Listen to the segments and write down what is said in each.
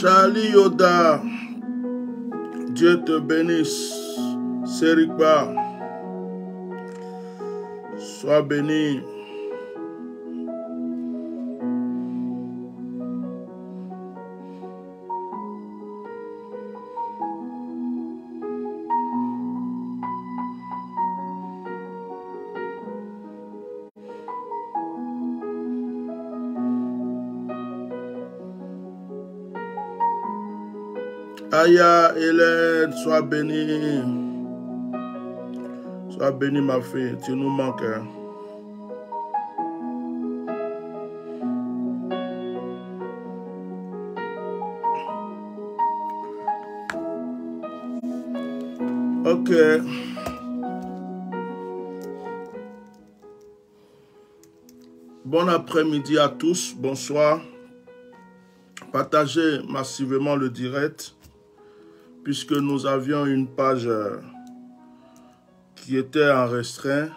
Charlie Yoda, Dieu te bénisse. Serikba, sois béni. et Hélène, sois bénie. Sois bénie, ma fille. Tu nous manques. Hein. Ok. Bon après-midi à tous. Bonsoir. Partagez massivement le direct puisque nous avions une page euh, qui était en restreint,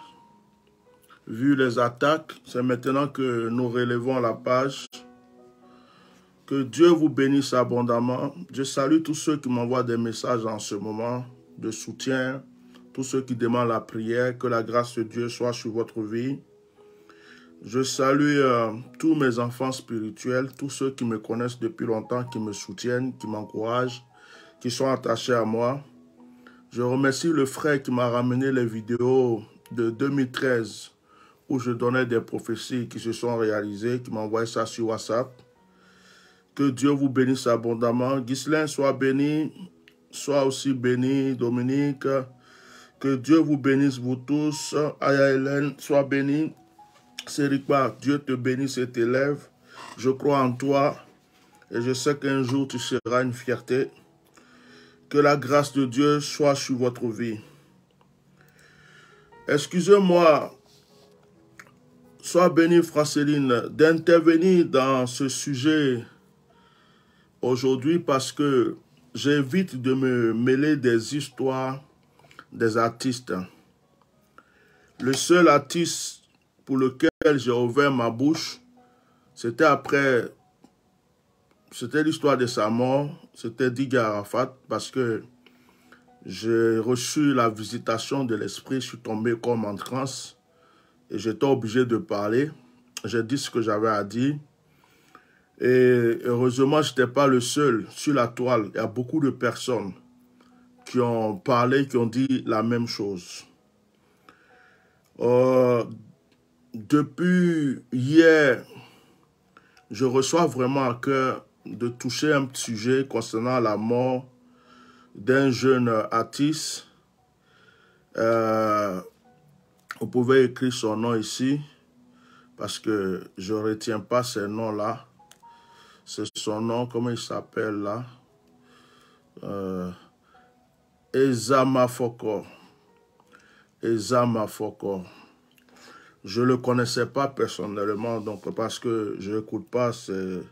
vu les attaques, c'est maintenant que nous relevons la page. Que Dieu vous bénisse abondamment. Je salue tous ceux qui m'envoient des messages en ce moment de soutien, tous ceux qui demandent la prière, que la grâce de Dieu soit sur votre vie. Je salue euh, tous mes enfants spirituels, tous ceux qui me connaissent depuis longtemps, qui me soutiennent, qui m'encouragent qui sont attachés à moi. Je remercie le frère qui m'a ramené les vidéos de 2013 où je donnais des prophéties qui se sont réalisées, qui envoyé ça sur WhatsApp. Que Dieu vous bénisse abondamment. Ghislain, sois béni. Sois aussi béni, Dominique. Que Dieu vous bénisse, vous tous. Aya Hélène, sois béni. Que Dieu te bénisse et t'élève. Je crois en toi et je sais qu'un jour tu seras une fierté. Que la grâce de Dieu soit sur votre vie. Excusez-moi, sois béni, Franceline d'intervenir dans ce sujet aujourd'hui parce que j'évite de me mêler des histoires des artistes. Le seul artiste pour lequel j'ai ouvert ma bouche, c'était après, c'était l'histoire de sa mort c'était Didier Rafat parce que j'ai reçu la visitation de l'esprit, je suis tombé comme en transe et j'étais obligé de parler. J'ai dit ce que j'avais à dire. Et heureusement, je n'étais pas le seul sur la toile. Il y a beaucoup de personnes qui ont parlé, qui ont dit la même chose. Euh, depuis hier, je reçois vraiment à cœur de toucher un petit sujet concernant la mort d'un jeune artiste. Euh, vous pouvez écrire son nom ici parce que je ne retiens pas ce nom là C'est son nom, comment il s'appelle là euh, Ezama Foko. Ezama Foko. Je ne le connaissais pas personnellement, donc parce que je n'écoute pas ces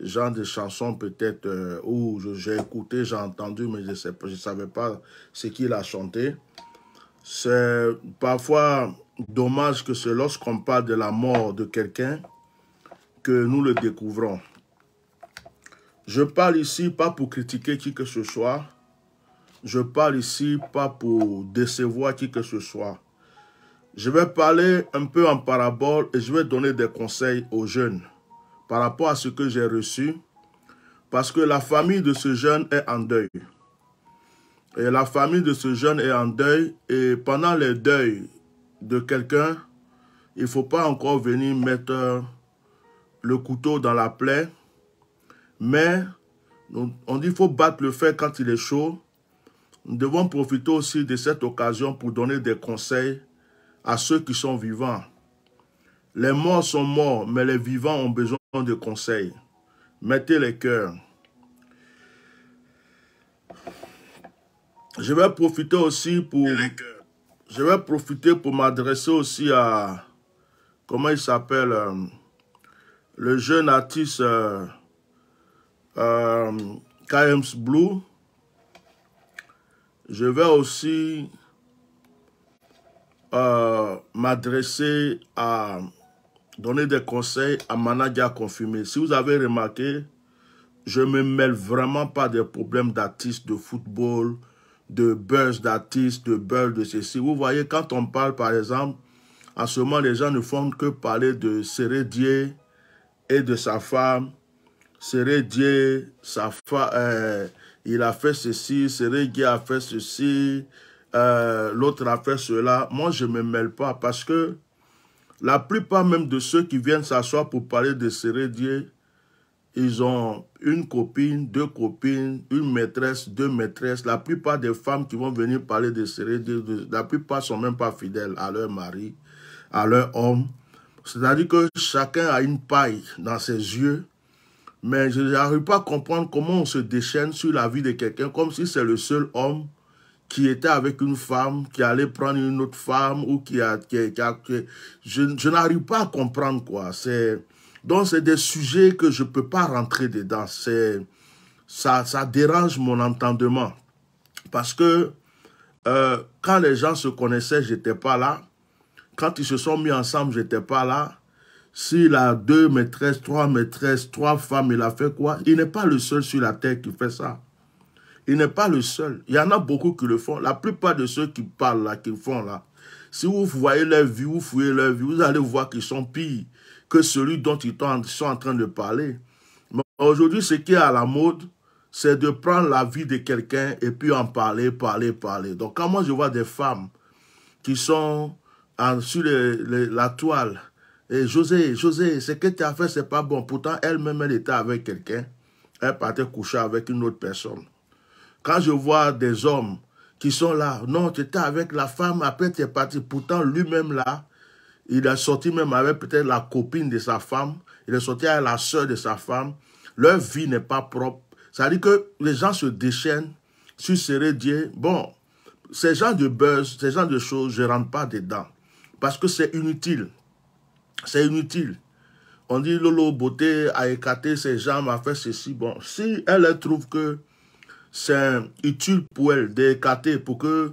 genre de chanson peut-être euh, où j'ai écouté, j'ai entendu, mais je ne je savais pas ce qu'il a chanté. C'est parfois dommage que c'est lorsqu'on parle de la mort de quelqu'un que nous le découvrons. Je parle ici pas pour critiquer qui que ce soit. Je parle ici pas pour décevoir qui que ce soit. Je vais parler un peu en parabole et je vais donner des conseils aux jeunes par rapport à ce que j'ai reçu, parce que la famille de ce jeune est en deuil. Et la famille de ce jeune est en deuil, et pendant les deuils de quelqu'un, il ne faut pas encore venir mettre le couteau dans la plaie, mais on dit qu'il faut battre le fer quand il est chaud. Nous devons profiter aussi de cette occasion pour donner des conseils à ceux qui sont vivants. Les morts sont morts, mais les vivants ont besoin de conseil. Mettez les cœurs. Je vais profiter aussi pour... Je vais profiter pour m'adresser aussi à... Comment il s'appelle euh, Le jeune artiste euh, euh Blue. Je vais aussi euh, m'adresser à donner des conseils à manager confirmé. Si vous avez remarqué, je me mêle vraiment pas des problèmes d'artistes de football, de buzz d'artistes, de buzz de ceci. Vous voyez, quand on parle, par exemple, en ce moment, les gens ne font que parler de Sérédier et de sa femme. Sérédier, sa femme, euh, il a fait ceci, Sérédier a fait ceci, euh, l'autre a fait cela. Moi, je me mêle pas parce que la plupart même de ceux qui viennent s'asseoir pour parler de Sérédier, ils ont une copine, deux copines, une maîtresse, deux maîtresses. La plupart des femmes qui vont venir parler de Sérédier, la plupart sont même pas fidèles à leur mari, à leur homme. C'est-à-dire que chacun a une paille dans ses yeux. Mais je n'arrive pas à comprendre comment on se déchaîne sur la vie de quelqu'un comme si c'est le seul homme qui était avec une femme, qui allait prendre une autre femme ou qui a... Qui, a je, je n'arrive pas à comprendre quoi. C'est Donc, c'est des sujets que je ne peux pas rentrer dedans. Ça, ça dérange mon entendement. Parce que euh, quand les gens se connaissaient, j'étais pas là. Quand ils se sont mis ensemble, j'étais pas là. S'il a deux maîtresses, trois maîtresses, trois femmes, il a fait quoi Il n'est pas le seul sur la terre qui fait ça. Il n'est pas le seul. Il y en a beaucoup qui le font. La plupart de ceux qui parlent là, qui font là, si vous voyez leur vie, vous fouillez leur vie, vous allez voir qu'ils sont pires que celui dont ils sont en train de parler. Mais aujourd'hui, ce qui est à la mode, c'est de prendre la vie de quelqu'un et puis en parler, parler, parler. Donc quand moi je vois des femmes qui sont sur la toile, et José, José, ce que tu as fait, n'est pas bon. Pourtant, elle-même, elle était avec quelqu'un. Elle partait coucher avec une autre personne. Quand je vois des hommes qui sont là, non, tu étais avec la femme, après tu es parti. Pourtant, lui-même là, il est sorti même avec peut-être la copine de sa femme, il est sorti avec la soeur de sa femme. Leur vie n'est pas propre. Ça veut dire que les gens se déchaînent sur ces Dieu. Bon, ces gens de buzz, ces gens de choses, je ne rentre pas dedans. Parce que c'est inutile. C'est inutile. On dit Lolo Beauté a écarté ses jambes, a fait ceci. Bon, si elle trouve que c'est utile pour elle d'écarter pour que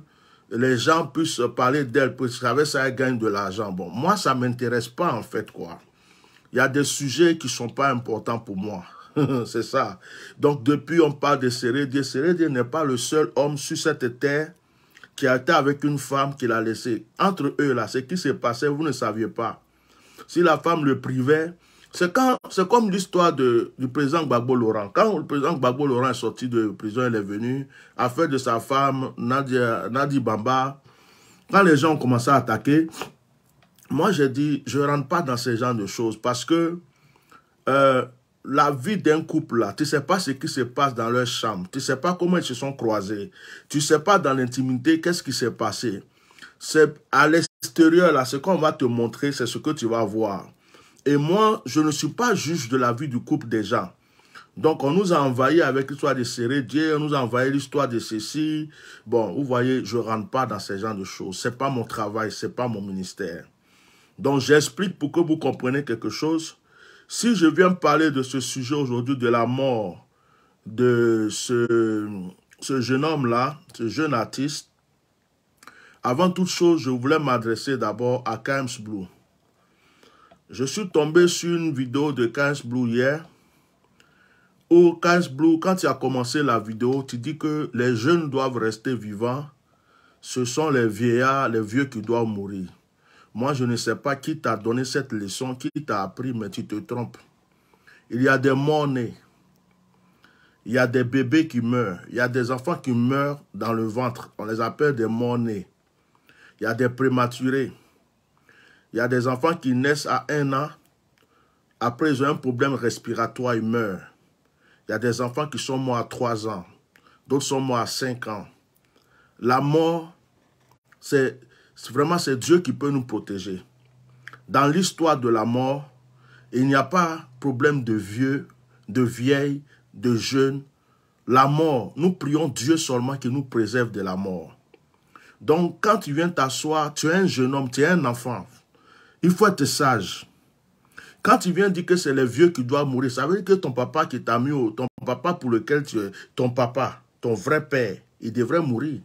les gens puissent parler d'elle, parce que ça, elle gagne de l'argent. Bon, moi, ça ne m'intéresse pas, en fait, quoi. Il y a des sujets qui ne sont pas importants pour moi. c'est ça. Donc, depuis, on parle de Sérédier. Sérédier n'est pas le seul homme sur cette terre qui a été avec une femme qu'il a laissée. Entre eux, là, ce qui s'est passé, vous ne saviez pas. Si la femme le privait, c'est comme l'histoire du président Gbagbo Laurent. Quand le président Gbagbo Laurent est sorti de prison, il est venu, faire de sa femme, Nadia, Nadi Bamba. Quand les gens ont commencé à attaquer, moi j'ai dit, je ne rentre pas dans ce genre de choses parce que euh, la vie d'un couple, là, tu ne sais pas ce qui se passe dans leur chambre, tu ne sais pas comment ils se sont croisés, tu ne sais pas dans l'intimité qu'est-ce qui s'est passé. C'est à l'extérieur, là, ce qu'on va te montrer, c'est ce que tu vas voir. Et moi, je ne suis pas juge de la vie du couple des gens. Donc, on nous a envahi avec l'histoire de Sérédier, on nous a envahi l'histoire de ceci. Bon, vous voyez, je ne rentre pas dans ce genre de choses. Ce n'est pas mon travail, ce n'est pas mon ministère. Donc, j'explique pour que vous compreniez quelque chose. Si je viens parler de ce sujet aujourd'hui, de la mort de ce, ce jeune homme-là, ce jeune artiste, avant toute chose, je voulais m'adresser d'abord à Kimes Blue. Je suis tombé sur une vidéo de Cash Blue hier où oh, Cash Blue, quand tu as commencé la vidéo, tu dis que les jeunes doivent rester vivants. Ce sont les vieillards, les vieux qui doivent mourir. Moi, je ne sais pas qui t'a donné cette leçon, qui t'a appris, mais tu te trompes. Il y a des morts-nés. Il y a des bébés qui meurent. Il y a des enfants qui meurent dans le ventre. On les appelle des morts-nés. Il y a des prématurés. Il y a des enfants qui naissent à un an, après ils ont un problème respiratoire, ils meurent. Il y a des enfants qui sont morts à trois ans, d'autres sont morts à cinq ans. La mort, c'est vraiment c'est Dieu qui peut nous protéger. Dans l'histoire de la mort, il n'y a pas problème de vieux, de vieilles, de jeunes. La mort, nous prions Dieu seulement qui nous préserve de la mort. Donc, quand tu viens t'asseoir, tu es un jeune homme, tu es un enfant, il faut être sage. Quand tu viens dire que c'est les vieux qui doivent mourir, ça veut dire que ton papa qui t'a mis, ton papa pour lequel tu es, ton papa, ton vrai père, il devrait mourir.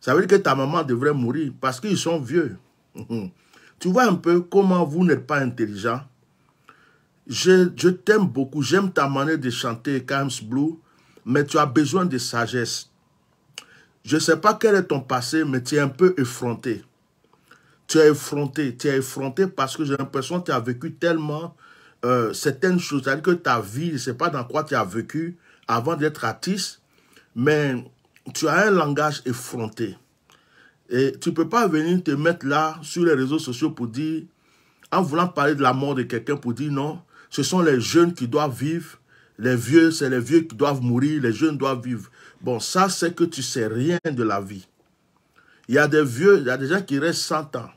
Ça veut dire que ta maman devrait mourir parce qu'ils sont vieux. tu vois un peu comment vous n'êtes pas intelligent. Je, t'aime beaucoup, j'aime ta manière de chanter Kams Blue, mais tu as besoin de sagesse. Je ne sais pas quel est ton passé, mais tu es un peu effronté tu es effronté. Tu es effronté parce que j'ai l'impression que tu as vécu tellement euh, certaines choses. C'est-à-dire que ta vie, je ne sais pas dans quoi tu as vécu avant d'être artiste, mais tu as un langage effronté. Et tu ne peux pas venir te mettre là sur les réseaux sociaux pour dire, en voulant parler de la mort de quelqu'un, pour dire non, ce sont les jeunes qui doivent vivre, les vieux, c'est les vieux qui doivent mourir, les jeunes doivent vivre. Bon, ça, c'est que tu sais rien de la vie. Il y a des vieux, il y a des gens qui restent 100 ans.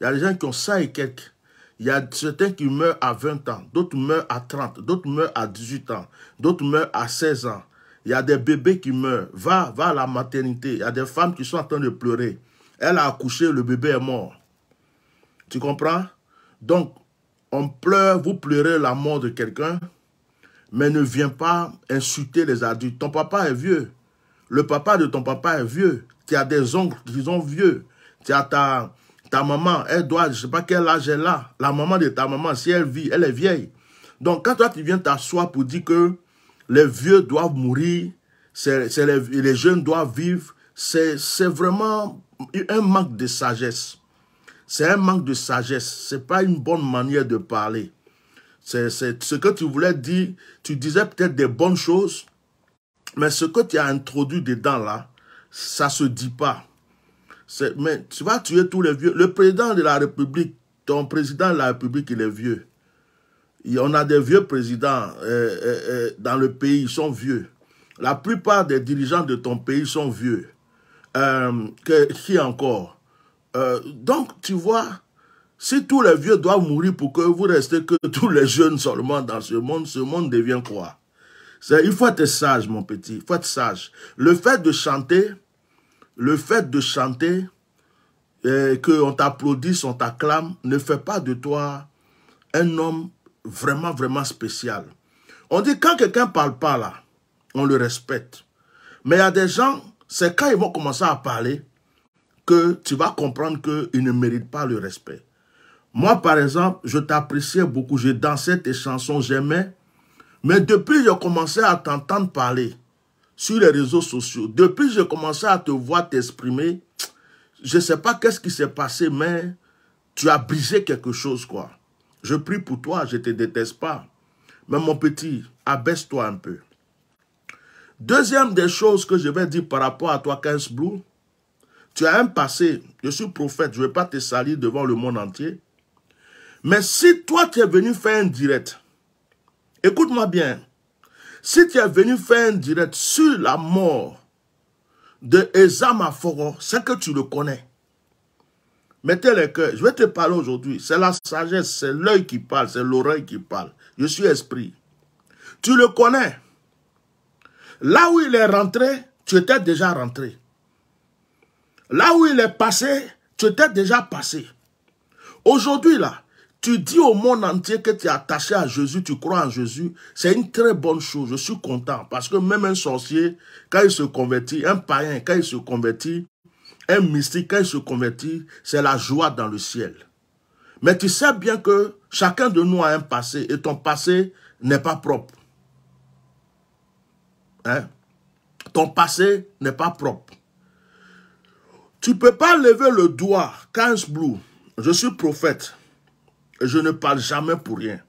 Il y a des gens qui ont ça et quelques. Il y a certains qui meurent à 20 ans, d'autres meurent à 30, d'autres meurent à 18 ans, d'autres meurent à 16 ans. Il y a des bébés qui meurent. Va, va à la maternité. Il y a des femmes qui sont en train de pleurer. Elle a accouché, le bébé est mort. Tu comprends Donc, on pleure, vous pleurez la mort de quelqu'un, mais ne viens pas insulter les adultes. Ton papa est vieux. Le papa de ton papa est vieux. Tu as des ongles, disons vieux. Tu as ta, ta maman, elle doit, je sais pas quel âge elle a. La maman de ta maman, si elle vit, elle est vieille. Donc, quand toi, tu viens t'asseoir pour dire que les vieux doivent mourir, c'est les, jeunes doivent vivre, c'est vraiment un manque de sagesse. C'est un manque de sagesse. Ce n'est pas une bonne manière de parler. C'est ce que tu voulais dire. Tu disais peut-être des bonnes choses, mais ce que tu as introduit dedans là, ça se dit pas mais tu vas tuer tous les vieux. Le président de la République, ton président de la République, il est vieux. y on a des vieux présidents euh, euh, euh, dans le pays, ils sont vieux. La plupart des dirigeants de ton pays sont vieux. qui encore Donc, tu vois, si tous les vieux doivent mourir pour que vous restez que tous les jeunes seulement dans ce monde, ce monde devient quoi il faut être sage, mon petit, il faut être sage. Le fait de chanter, le fait de chanter, et euh, qu'on t'applaudisse, on t'acclame, ne fait pas de toi un homme vraiment, vraiment spécial. On dit quand quelqu'un parle pas là, on le respecte. Mais il y a des gens, c'est quand ils vont commencer à parler que tu vas comprendre qu'ils ne méritent pas le respect. Moi, par exemple, je t'appréciais beaucoup, J'ai dansé tes chansons, j'aimais. Mais depuis j'ai commencé à t'entendre parler, sur les réseaux sociaux. Depuis que j'ai commencé à te voir t'exprimer, je ne sais pas qu'est-ce qui s'est passé, mais tu as brisé quelque chose, quoi. Je prie pour toi, je ne te déteste pas. Mais mon petit, abaisse-toi un peu. Deuxième des choses que je vais dire par rapport à toi, 15 Blue, tu as un passé. Je suis prophète, je ne vais pas te salir devant le monde entier. Mais si toi, tu es venu faire un direct, écoute-moi bien. Si tu es venu faire un direct sur la mort de Ezama Foro, c'est que tu le connais. Mettez les cœurs. Je vais te parler aujourd'hui. C'est la sagesse, c'est l'œil qui parle, c'est l'oreille qui parle. Je suis esprit. Tu le connais. Là où il est rentré, tu étais déjà rentré. Là où il est passé, tu étais déjà passé. Aujourd'hui, là, tu dis au monde entier que tu es attaché à Jésus, tu crois en Jésus, c'est une très bonne chose. Je suis content parce que même un sorcier, quand il se convertit, un païen, quand il se convertit, un mystique, quand il se convertit, c'est la joie dans le ciel. Mais tu sais bien que chacun de nous a un passé et ton passé n'est pas propre. Hein? Ton passé n'est pas propre. Tu ne peux pas lever le doigt, 15 blue, je suis prophète. Je ne parle jamais pour rien.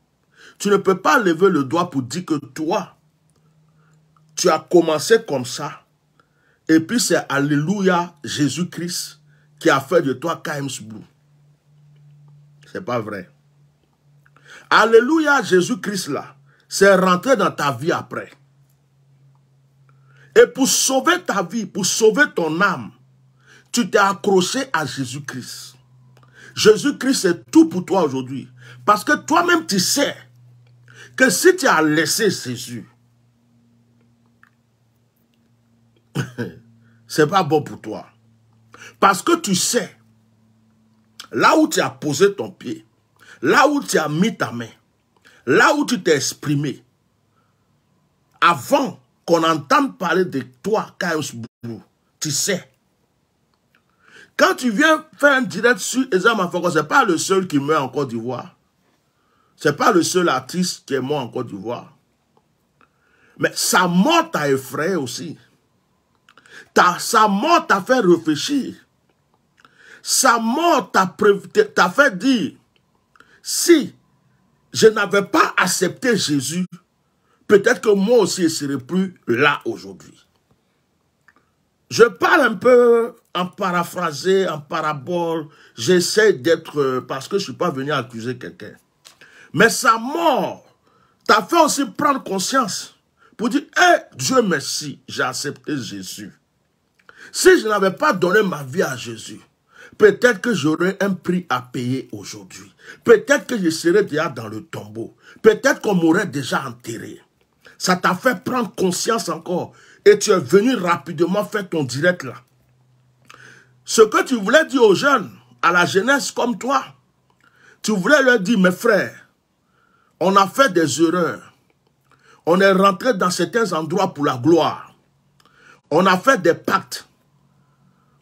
Tu ne peux pas lever le doigt pour dire que toi, tu as commencé comme ça. Et puis c'est Alléluia Jésus-Christ qui a fait de toi KMS Ce C'est pas vrai. Alléluia Jésus-Christ là, c'est rentré dans ta vie après. Et pour sauver ta vie, pour sauver ton âme, tu t'es accroché à Jésus-Christ. Jésus-Christ est tout pour toi aujourd'hui. Parce que toi-même, tu sais que si tu as laissé Jésus, c'est pas bon pour toi. Parce que tu sais, là où tu as posé ton pied, là où tu as mis ta main, là où tu t'es exprimé, avant qu'on entende parler de toi, Kaios tu sais quand tu viens faire un direct sur Ezam ce n'est pas le seul qui meurt en Côte d'Ivoire. Ce n'est pas le seul artiste qui est mort en Côte d'Ivoire. Mais sa mort t'a effrayé aussi. sa mort t'a fait réfléchir. Sa mort t'a fait dire, si je n'avais pas accepté Jésus, peut-être que moi aussi je ne serais plus là aujourd'hui. Je parle un peu en paraphrasé, en parabole. J'essaie d'être, euh, parce que je ne suis pas venu accuser quelqu'un. Mais sa mort t'a fait aussi prendre conscience pour dire, hé, eh, Dieu merci, j'ai accepté Jésus. Si je n'avais pas donné ma vie à Jésus, peut-être que j'aurais un prix à payer aujourd'hui. Peut-être que je serais déjà dans le tombeau. Peut-être qu'on m'aurait déjà enterré. Ça t'a fait prendre conscience encore. Et tu es venu rapidement faire ton direct là. Ce que tu voulais dire aux jeunes, à la jeunesse comme toi, tu voulais leur dire, mes frères, on a fait des erreurs. On est rentré dans certains endroits pour la gloire. On a fait des pactes.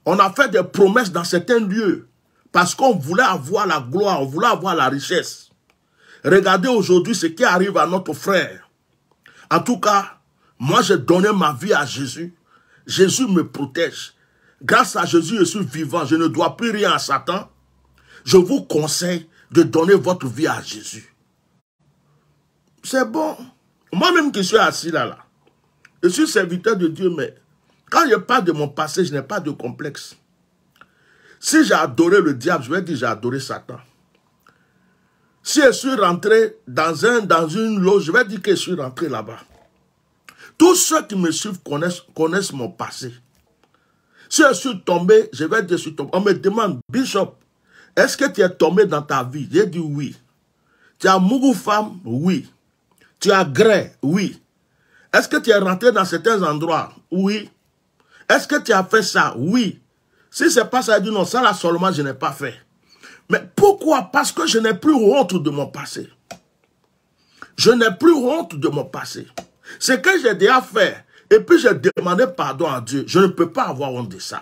On a fait des promesses dans certains lieux parce qu'on voulait avoir la gloire, on voulait avoir la richesse. Regardez aujourd'hui ce qui arrive à notre frère. En tout cas, moi j'ai donné ma vie à Jésus. Jésus me protège grâce à Jésus, je suis vivant, je ne dois plus rien à Satan, je vous conseille de donner votre vie à Jésus. C'est bon. Moi-même qui suis assis là, là, je suis serviteur de Dieu, mais quand je parle de mon passé, je n'ai pas de complexe. Si j'ai adoré le diable, je vais dire j'ai adoré Satan. Si je suis rentré dans, un, dans une loge, je vais dire que je suis rentré là-bas. Tous ceux qui me suivent connaissent, connaissent mon passé. Si je suis tombé, je vais dire je On me demande, Bishop, est-ce que tu es tombé dans ta vie J'ai dit oui. Tu as mougu femme Oui. Tu as gré Oui. Est-ce que tu es rentré dans certains endroits Oui. Est-ce que tu as fait ça Oui. Si c'est pas ça, je dit non, ça là seulement je n'ai pas fait. Mais pourquoi Parce que je n'ai plus honte de mon passé. Je n'ai plus honte de mon passé. Ce que j'ai déjà fait, et puis j'ai demandé pardon à Dieu. Je ne peux pas avoir honte de ça.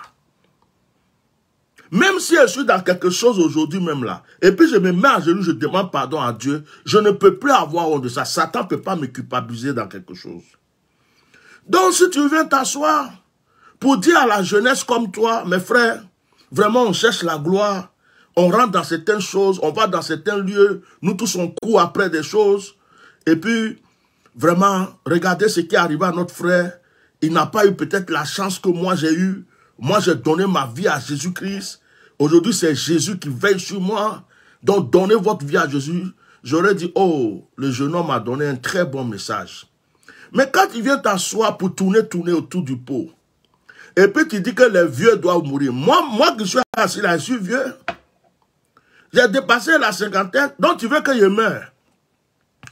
Même si je suis dans quelque chose aujourd'hui même là, et puis je me mets à genoux, je demande pardon à Dieu, je ne peux plus avoir honte de ça. Satan ne peut pas me culpabiliser dans quelque chose. Donc si tu viens t'asseoir pour dire à la jeunesse comme toi, mes frères, vraiment on cherche la gloire, on rentre dans certaines choses, on va dans certains lieux, nous tous on court après des choses, et puis Vraiment, regardez ce qui est arrivé à notre frère. Il n'a pas eu peut-être la chance que moi j'ai eue. Moi, j'ai donné ma vie à Jésus-Christ. Aujourd'hui, c'est Jésus qui veille sur moi. Donc, donnez votre vie à Jésus. J'aurais dit, oh, le jeune homme a donné un très bon message. Mais quand il vient t'asseoir pour tourner, tourner autour du pot, et puis tu dis que les vieux doivent mourir. Moi, moi qui suis assis là, je suis vieux. J'ai dépassé la cinquantaine, donc tu veux que je meure.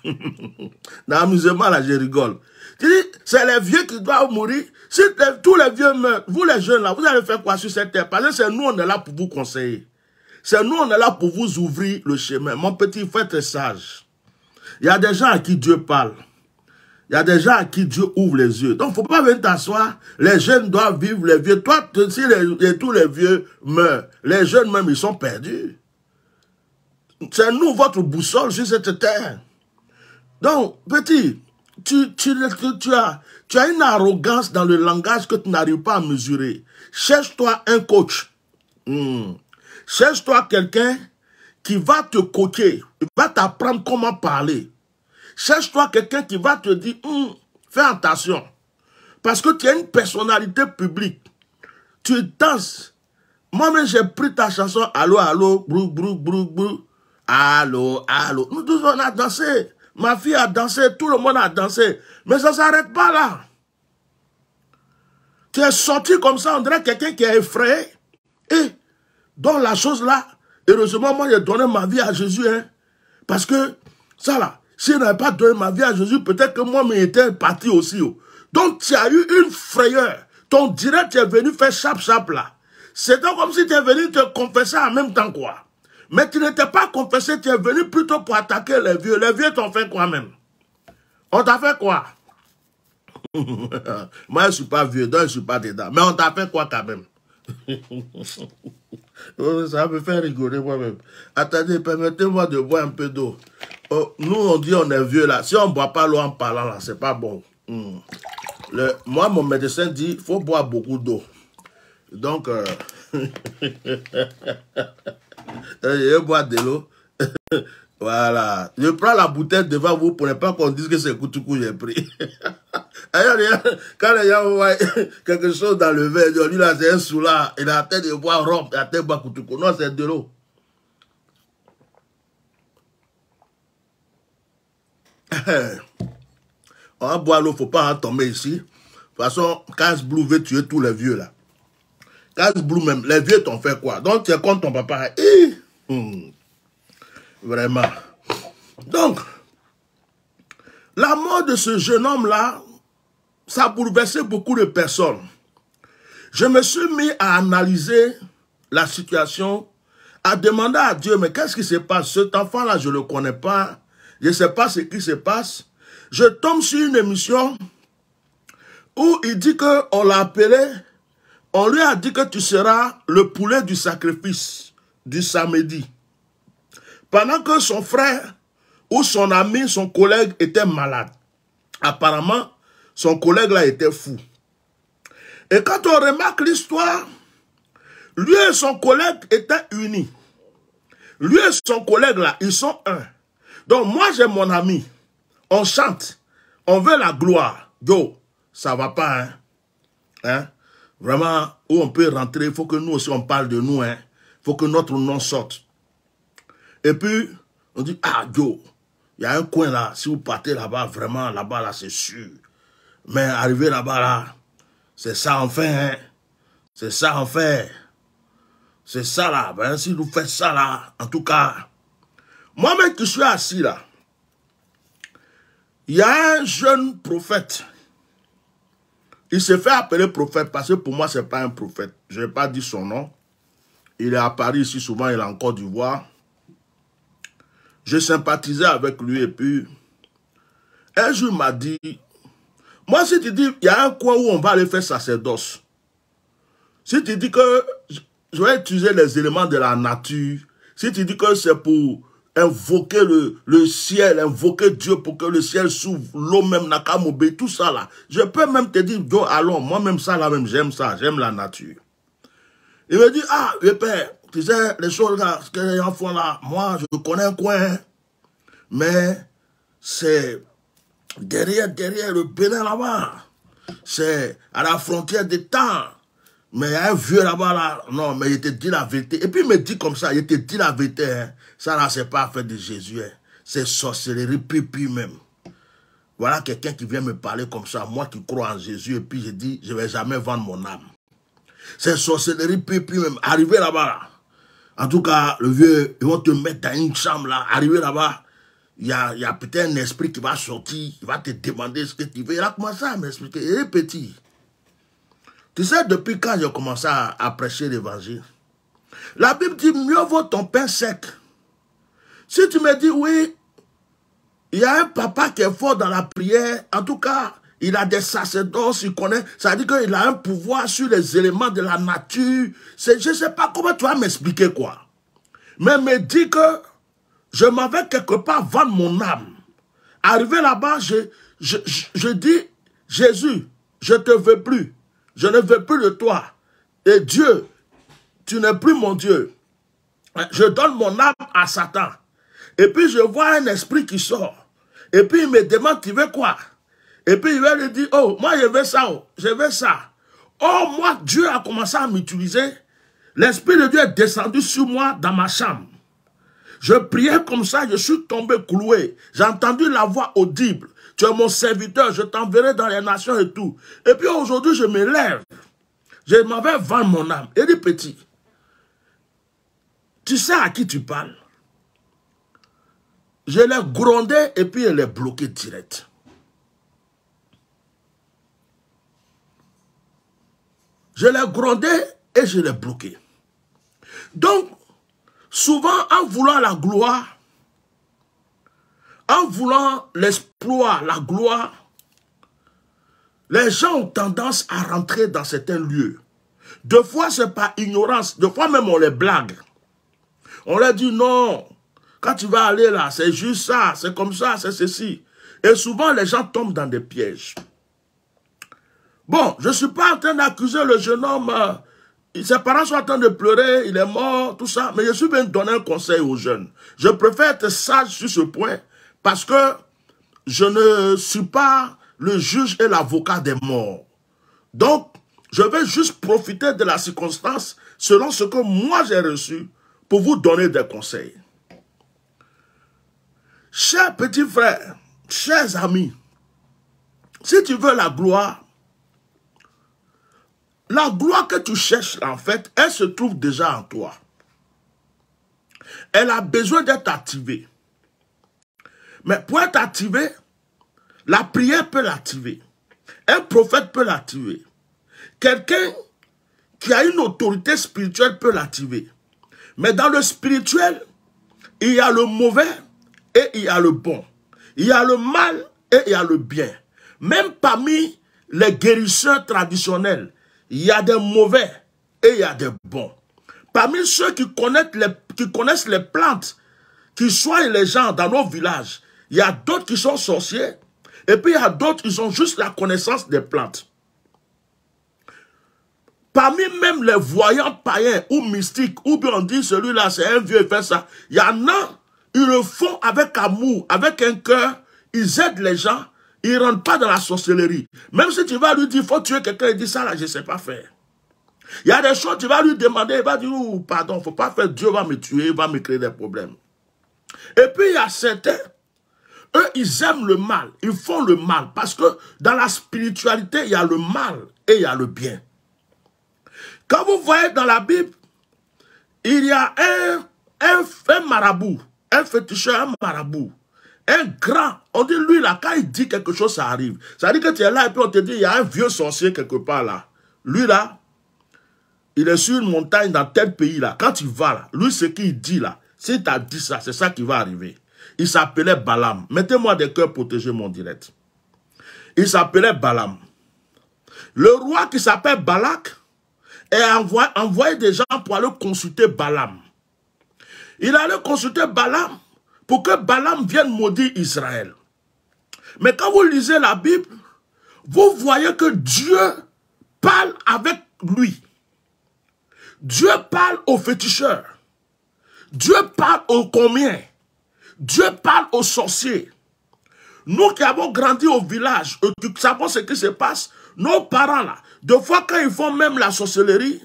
Dans l'amusement, là, je rigole. Tu dis, c'est les vieux qui doivent mourir. Si tous les vieux meurent, vous les jeunes, là, vous allez faire quoi sur cette terre Parce que c'est nous, on est là pour vous conseiller. C'est nous, on est là pour vous ouvrir le chemin. Mon petit, frère est sage. Il y a des gens à qui Dieu parle. Il y a des gens à qui Dieu ouvre les yeux. Donc, faut pas venir t'asseoir. Les jeunes doivent vivre, les vieux. Toi, si tous les vieux meurent, les jeunes même, ils sont perdus. C'est nous, votre boussole sur cette terre. Donc, petit, tu, tu, tu, as, tu as une arrogance dans le langage que tu n'arrives pas à mesurer. Cherche-toi un coach. Hmm. Cherche-toi quelqu'un qui va te coacher, qui va t'apprendre comment parler. Cherche-toi quelqu'un qui va te dire, hmm, fais attention. Parce que tu as une personnalité publique. Tu danses. Moi-même, j'ai pris ta chanson, allô, allô, brou, brou, brou, brou. Allô, allô. Nous tous, on a Ma fille a dansé, tout le monde a dansé. Mais ça ne s'arrête pas là. Tu es sorti comme ça, on dirait quelqu'un qui est effrayé. Et dans la chose là, heureusement, moi j'ai donné ma vie à Jésus. Hein. parce que ça là, si je pas donné ma vie à Jésus, peut-être que moi m'étais parti aussi. Oh. Donc tu as eu une frayeur. Ton direct est venu faire chap-chap là. donc comme si tu es venu te confesser en même temps quoi. Mais tu n'étais pas confessé, tu es venu plutôt pour attaquer les vieux. Les vieux t'ont fait quoi même On t'a fait quoi Moi, je ne suis pas vieux, donc je ne suis pas dedans. Mais on t'a fait quoi quand même Ça me fait rigoler moi-même. Attendez, permettez-moi de boire un peu d'eau. Oh, nous, on dit on est vieux là. Si on ne boit pas l'eau en parlant là, ce n'est pas bon. Hmm. moi, mon médecin dit qu'il faut boire beaucoup d'eau. Donc, euh, Eh, je bois de l'eau. voilà. Je prends la bouteille devant vous pour ne pas qu'on dise que c'est Koutoukou que j'ai pris. quand les gens voient quelque chose dans le verre, ils disent, lui là, c'est un soula. Il a tête de boire rhum, il a tête de boire Koutoukou. Non, c'est de l'eau. Eh, on va boire l'eau, Il ne faut pas tomber ici. De toute façon, Casse Blue veut tuer tous les vieux là les vieux t'ont fait quoi Donc tu es contre ton papa. Hmm. Vraiment. Donc, la mort de ce jeune homme-là, ça a bouleversé beaucoup de personnes. Je me suis mis à analyser la situation, à demander à Dieu, mais qu'est-ce qui se passe Cet enfant-là, je ne le connais pas. Je ne sais pas ce qui se passe. Je tombe sur une émission où il dit qu'on l'a appelé on lui a dit que tu seras le poulet du sacrifice du samedi. Pendant que son frère ou son ami, son collègue était malade. Apparemment, son collègue là était fou. Et quand on remarque l'histoire, lui et son collègue étaient unis. Lui et son collègue là, ils sont un. Donc moi j'ai mon ami. On chante. On veut la gloire. Yo, ça va pas, hein? Hein? Vraiment, où on peut rentrer, il faut que nous aussi, on parle de nous. Il hein. faut que notre nom sorte. Et puis, on dit, ah, yo, il y a un coin là. Si vous partez là-bas, vraiment, là-bas, là, c'est sûr. Mais arriver là-bas, là, c'est ça enfin. Hein. C'est ça enfin. C'est ça là. Ben, si vous faites ça là, en tout cas, moi-même je suis assis là, il y a un jeune prophète il se fait appeler prophète parce que pour moi, ce n'est pas un prophète. Je n'ai pas dit son nom. Il est à Paris ici souvent, il est en Côte d'Ivoire. Je sympathisais avec lui et puis un jour il m'a dit, moi si tu dis, il y a un coin où on va aller faire sacerdoce. Si tu dis que je vais utiliser les éléments de la nature, si tu dis que c'est pour invoquer le, ciel, invoquer Dieu pour que le ciel s'ouvre, l'eau même n'a tout ça là. Je peux même te dire, allons, moi-même ça là même, j'aime ça, j'aime la nature. Il me dit, ah, le père, tu sais, les choses là, ce que les enfants là, moi, je connais un coin, mais c'est derrière, derrière le Bénin là-bas. C'est à la frontière des temps. Mais il y a un vieux là-bas, là. Non, mais il te dit la vérité. Et puis il me dit comme ça, il te dit la vérité. Hein. Ça, là, c'est pas fait de Jésus. Hein. C'est sorcellerie pipi même. Voilà quelqu'un qui vient me parler comme ça, moi qui crois en Jésus, et puis je dis, je ne vais jamais vendre mon âme. C'est sorcellerie pipi même. Arrivez là-bas, en tout cas, le vieux, ils vont te mettre dans une chambre là. Arrivé là-bas, il y a, peut-être un esprit qui va sortir, il va te demander ce que tu veux. Il a commencé à m'expliquer. Il petit. Tu sais, depuis quand j'ai commencé à, à prêcher l'évangile, la Bible dit, mieux vaut ton pain sec si tu me dis, oui, il y a un papa qui est fort dans la prière, en tout cas, il a des sacerdotes, il connaît, ça veut dire qu'il a un pouvoir sur les éléments de la nature. Je ne sais pas comment tu vas m'expliquer quoi. Mais me dit que je m'en quelque part vendre mon âme. Arrivé là-bas, je, je, je dis, Jésus, je ne te veux plus. Je ne veux plus de toi. Et Dieu, tu n'es plus mon Dieu. Je donne mon âme à Satan. Et puis je vois un esprit qui sort. Et puis il me demande, tu veux quoi Et puis il va lui dire, oh, moi je veux ça, oh, je veux ça. Oh, moi, Dieu a commencé à m'utiliser. L'Esprit de Dieu est descendu sur moi dans ma chambre. Je priais comme ça, je suis tombé cloué. J'ai entendu la voix audible. Tu es mon serviteur, je t'enverrai dans les nations et tout. Et puis aujourd'hui, je me lève. Je m'avais vendu mon âme. Et dit, petit, tu sais à qui tu parles je l'ai grondé et puis je l'ai bloqué direct. Je l'ai grondé et je l'ai bloqué. Donc, souvent, en voulant la gloire, en voulant l'espoir, la gloire, les gens ont tendance à rentrer dans certains lieux. Deux fois, c'est par ignorance. Deux fois, même, on les blague. On leur dit non. Quand tu vas aller là, c'est juste ça, c'est comme ça, c'est ceci. Et souvent, les gens tombent dans des pièges. Bon, je ne suis pas en train d'accuser le jeune homme. Euh, ses parents sont en train de pleurer, il est mort, tout ça. Mais je suis venu donner un conseil aux jeunes. Je préfère être sage sur ce point parce que je ne suis pas le juge et l'avocat des morts. Donc, je vais juste profiter de la circonstance selon ce que moi j'ai reçu pour vous donner des conseils. Chers petits frères, chers amis, si tu veux la gloire, la gloire que tu cherches, en fait, elle se trouve déjà en toi. Elle a besoin d'être activée. Mais pour être activée, la prière peut l'activer. Un prophète peut l'activer. Quelqu'un qui a une autorité spirituelle peut l'activer. Mais dans le spirituel, il y a le mauvais et il y a le bon. Il y a le mal et il y a le bien. Même parmi les guérisseurs traditionnels, il y a des mauvais et il y a des bons. Parmi ceux qui connaissent les, qui connaissent les plantes, qui soignent les gens dans nos villages, il y a d'autres qui sont sorciers et puis il y a d'autres qui ont juste la connaissance des plantes. Parmi même les voyants païens ou mystiques, ou bien on dit celui-là c'est un vieux, il fait ça, il y en a ils le font avec amour, avec un cœur. Ils aident les gens. Ils ne rentrent pas dans la sorcellerie. Même si tu vas lui dire, il faut tuer quelqu'un, il dit ça là, je ne sais pas faire. Il y a des choses, tu vas lui demander, il va dire, oh, pardon, faut pas faire, Dieu va me tuer, il va me créer des problèmes. Et puis il y a certains, eux, ils aiment le mal, ils font le mal, parce que dans la spiritualité, il y a le mal et il y a le bien. Quand vous voyez dans la Bible, il y a un, un, un marabout un féticheur, un marabout, un grand. On dit, lui, là, quand il dit quelque chose, ça arrive. Ça dit que tu es là et puis on te dit, il y a un vieux sorcier quelque part là. Lui, là, il est sur une montagne dans tel pays là. Quand il va là, lui, ce qu'il dit là, si tu as dit ça, c'est ça qui va arriver. Il s'appelait Balaam. Mettez-moi des cœurs protégés, mon direct. Il s'appelait Balaam. Le roi qui s'appelle Balak est envoyé des gens pour aller consulter Balaam. Il allait consulter Balaam pour que Balaam vienne maudire Israël. Mais quand vous lisez la Bible, vous voyez que Dieu parle avec lui. Dieu parle aux féticheurs. Dieu parle aux combien. Dieu parle aux sorciers. Nous qui avons grandi au village, nous euh, savons ce qui se passe. Nos parents, là, des fois, quand ils font même la sorcellerie,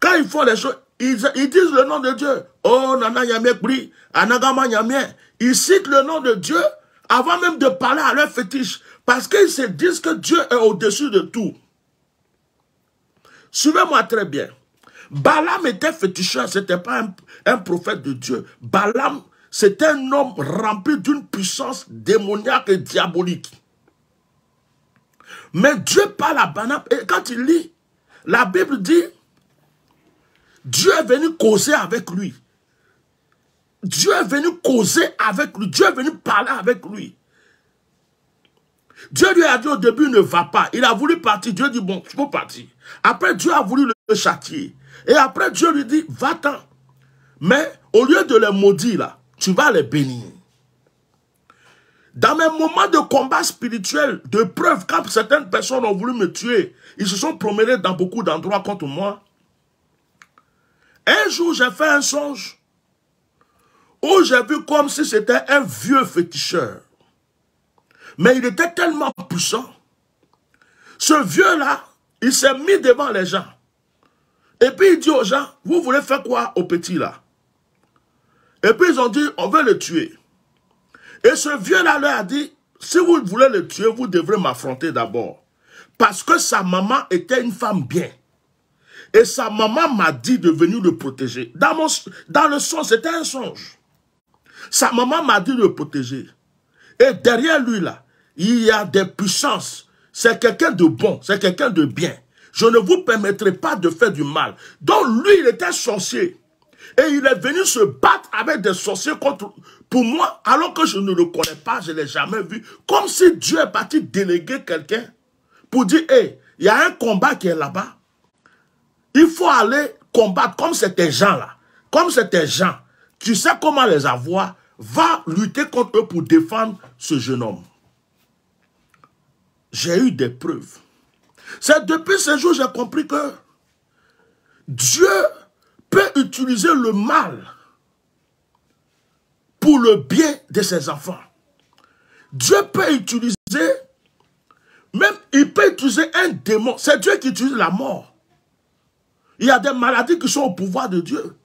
quand ils font les choses, ils, disent le nom de Dieu. Oh, Nana Bri, Anagama Yamien. Ils citent le nom de Dieu avant même de parler à leur fétiche. Parce qu'ils se disent que Dieu est au-dessus de tout. Suivez-moi très bien. Balaam était féticheur, ce n'était pas un, un, prophète de Dieu. Balaam, c'était un homme rempli d'une puissance démoniaque et diabolique. Mais Dieu parle à Balaam. Et quand il lit, la Bible dit Dieu est venu causer avec lui. Dieu est venu causer avec lui. Dieu est venu parler avec lui. Dieu lui a dit au début, ne va pas. Il a voulu partir. Dieu dit, bon, tu peux partir. Après, Dieu a voulu le châtier. Et après, Dieu lui dit, va-t'en. Mais au lieu de les maudire, là, tu vas les bénir. Dans mes moments de combat spirituel, de preuve, quand certaines personnes ont voulu me tuer, ils se sont promenés dans beaucoup d'endroits contre moi. Un jour, j'ai fait un songe où j'ai vu comme si c'était un vieux féticheur. Mais il était tellement puissant. Ce vieux-là, il s'est mis devant les gens. Et puis il dit aux gens, vous voulez faire quoi au petit-là Et puis ils ont dit, on veut le tuer. Et ce vieux-là leur a dit, si vous voulez le tuer, vous devrez m'affronter d'abord. Parce que sa maman était une femme bien. Et sa maman m'a dit de venir le protéger. Dans, le son, c'était un songe. Sa maman m'a dit de le protéger. Et derrière lui, là, il y a des puissances. C'est quelqu'un de bon, c'est quelqu'un de bien. Je ne vous permettrai pas de faire du mal. Donc lui, il était sorcier. Et il est venu se battre avec des sorciers contre, pour moi, alors que je ne le connais pas, je ne l'ai jamais vu. Comme si Dieu est parti déléguer quelqu'un pour dire, hé, il y a un combat qui est là-bas. Il faut aller combattre comme ces gens-là. Comme ces gens. Tu sais comment les avoir. Va lutter contre eux pour défendre ce jeune homme. J'ai eu des preuves. C'est depuis ce jour que j'ai compris que Dieu peut utiliser le mal pour le bien de ses enfants. Dieu peut utiliser, même il peut utiliser un démon. C'est Dieu qui utilise la mort il y a des maladies qui sont au pouvoir de Dieu.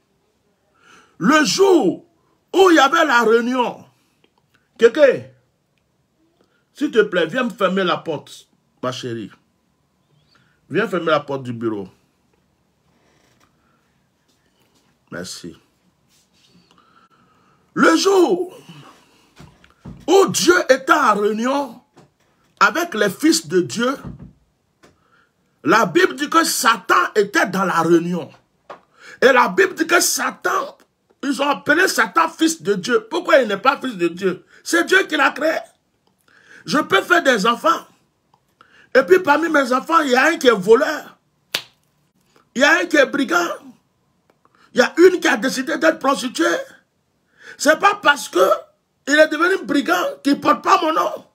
Le jour où il y avait la réunion, quelqu'un, s'il te plaît, viens me fermer la porte, ma chérie. Viens fermer la porte du bureau. Merci. Le jour où Dieu était en réunion avec les fils de Dieu, la Bible dit que Satan était dans la réunion. Et la Bible dit que Satan, ils ont appelé Satan fils de Dieu. Pourquoi il n'est pas fils de Dieu C'est Dieu qui l'a créé. Je peux faire des enfants. Et puis parmi mes enfants, il y a un qui est voleur. Il y a un qui est brigand. Il y a une qui a décidé d'être prostituée. C'est pas parce que il est devenu brigand qu'il porte pas mon nom.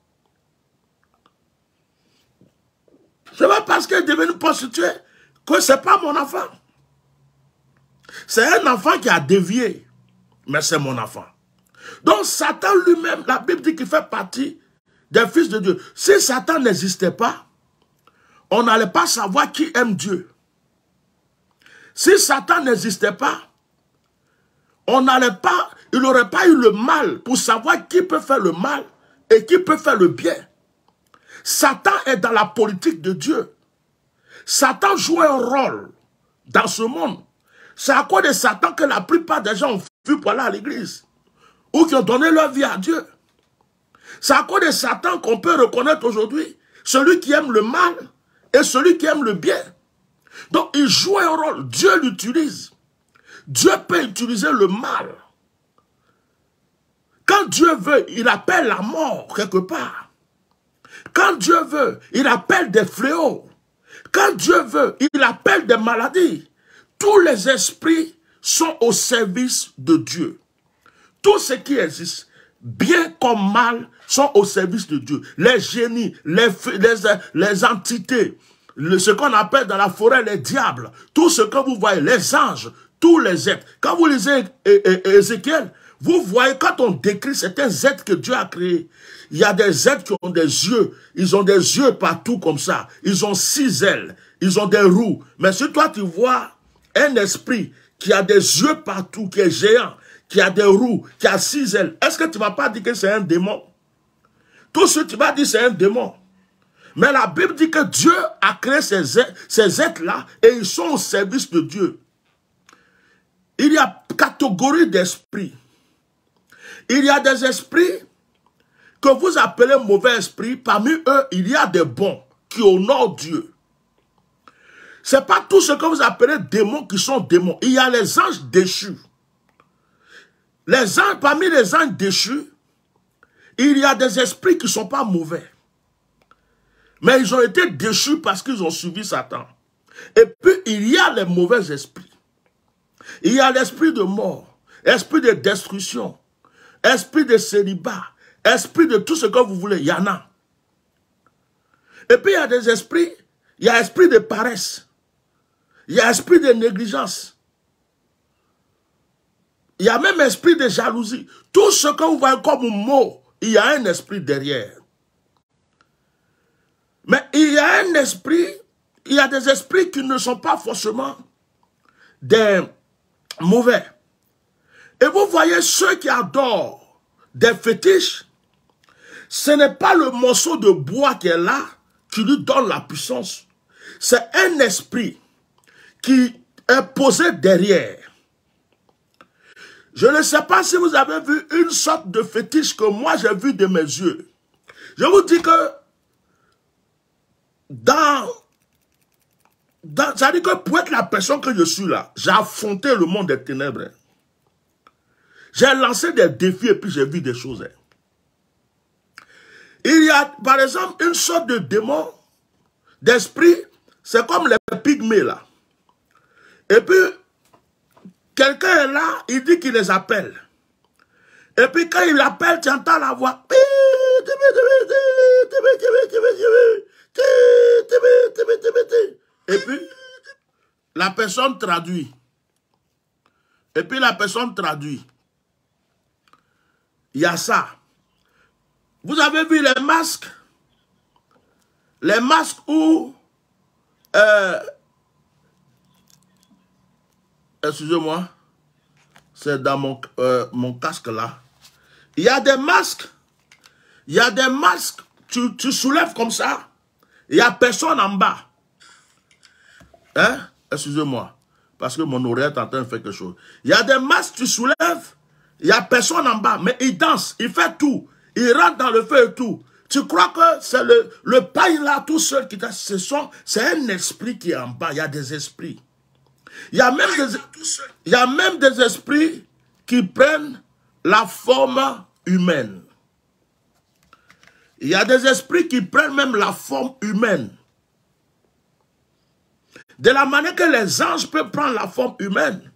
C'est pas parce qu'elle est devenue prostituée que c'est pas mon enfant. C'est un enfant qui a dévié, mais c'est mon enfant. Donc Satan lui-même, la Bible dit qu'il fait partie des fils de Dieu. Si Satan n'existait pas, on n'allait pas savoir qui aime Dieu. Si Satan n'existait pas, on n'allait pas, il n'aurait pas eu le mal pour savoir qui peut faire le mal et qui peut faire le bien. Satan est dans la politique de Dieu. Satan joue un rôle dans ce monde. C'est à cause de Satan que la plupart des gens ont vu pour aller à l'église ou qui ont donné leur vie à Dieu. C'est à cause de Satan qu'on peut reconnaître aujourd'hui celui qui aime le mal et celui qui aime le bien. Donc il joue un rôle, Dieu l'utilise. Dieu peut utiliser le mal. Quand Dieu veut, il appelle la mort quelque part. Quand Dieu veut, il appelle des fléaux. Quand Dieu veut, il appelle des maladies. Tous les esprits sont au service de Dieu. Tout ce qui existe, bien comme mal, sont au service de Dieu. Les génies, les, euh, les, entités, ce qu'on appelle dans la forêt les diables, tout ce que vous voyez, les anges, tous les êtres. Quand vous lisez Ézéchiel, vous voyez, quand on décrit certains êtres que Dieu a créés, il y a des êtres qui ont des yeux. Ils ont des yeux partout comme ça. Ils ont six ailes. Ils ont des roues. Mais si toi, tu vois un esprit qui a des yeux partout, qui est géant, qui a des roues, qui a six ailes, est-ce que tu ne vas pas dire que c'est un démon Tout ce que tu vas dire, c'est un démon. Mais la Bible dit que Dieu a créé ces, ces êtres-là et ils sont au service de Dieu. Il y a catégorie d'esprits. Il y a des esprits que vous appelez mauvais esprit, parmi eux, il y a des bons qui honorent Dieu. Ce n'est pas tout ce que vous appelez démons qui sont démons. Il y a les anges déchus. Les anges, parmi les anges déchus, il y a des esprits qui sont pas mauvais. Mais ils ont été déchus parce qu'ils ont suivi Satan. Et puis, il y a les mauvais esprits. Il y a l'esprit de mort, esprit de destruction, esprit de célibat, Esprit de tout ce que vous voulez, il y en a. Et puis il y a des esprits, il y a esprit de paresse, il y a esprit de négligence, il y a même esprit de jalousie. Tout ce que vous voyez comme mot, il y a un esprit derrière. Mais il y a un esprit, il y a des esprits qui ne sont pas forcément des mauvais. Et vous voyez ceux qui adorent des fétiches, ce n'est pas le morceau de bois qui est là qui lui donne la puissance. C'est un esprit qui est posé derrière. Je ne sais pas si vous avez vu une sorte de fétiche que moi j'ai vu de mes yeux. Je vous dis que dans, ça dire que pour être la personne que je suis là, j'ai affronté le monde des ténèbres. J'ai lancé des défis et puis j'ai vu des choses. Il y a, par exemple, une sorte de démon, d'esprit, c'est comme les pygmées, là. Et puis, quelqu'un est là, il dit qu'il les appelle. Et puis, quand il appelle, tu entends la voix. Et puis, la personne traduit. Et puis, la personne traduit. Il y a ça. Vous avez vu les masques Les masques où... Euh, excusez-moi. C'est dans mon, euh, mon casque là. Il y a des masques. Il y a des masques. Tu, soulèves comme ça. Il n'y a personne en bas. Hein? Excusez-moi. Parce que mon oreille est en train de faire quelque chose. Il y a des masques, tu soulèves. Il n'y a personne en bas. Mais il danse. Il fait tout il rentre dans le feu et tout. Tu crois que c'est le, le paille là tout seul qui t'a... Ce c'est un esprit qui est en bas, il y a des esprits. Il y a même il y a même des esprits qui prennent la forme humaine. Il y a des esprits qui prennent même la forme humaine. De la manière que les anges peuvent prendre la forme humaine,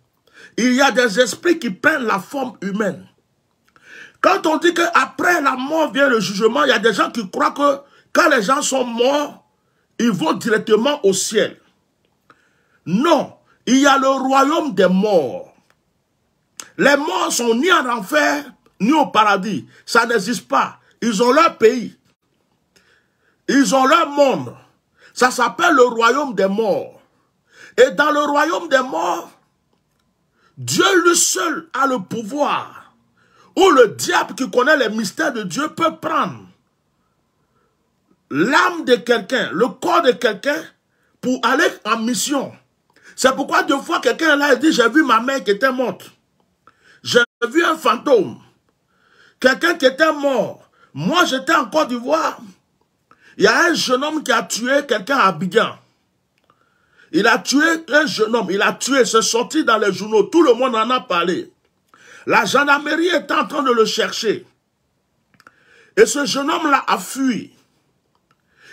il y a des esprits qui prennent la forme humaine. Quand on dit qu'après la mort vient le jugement, il y a des gens qui croient que quand les gens sont morts, ils vont directement au ciel. Non, il y a le royaume des morts. Les morts sont ni en enfer, ni au paradis. Ça n'existe pas. Ils ont leur pays. Ils ont leur monde. Ça s'appelle le royaume des morts. Et dans le royaume des morts, Dieu lui seul a le pouvoir où le diable qui connaît les mystères de Dieu peut prendre l'âme de quelqu'un, le corps de quelqu'un, pour aller en mission. C'est pourquoi deux fois quelqu'un là dit, j'ai vu ma mère qui était morte. J'ai vu un fantôme. Quelqu'un qui était mort. Moi, j'étais en Côte d'Ivoire. Il y a un jeune homme qui a tué quelqu'un à Abidjan. Il a tué un jeune homme, il a tué, c'est sorti dans les journaux, tout le monde en a parlé. La gendarmerie est en train de le chercher. Et ce jeune homme-là a fui.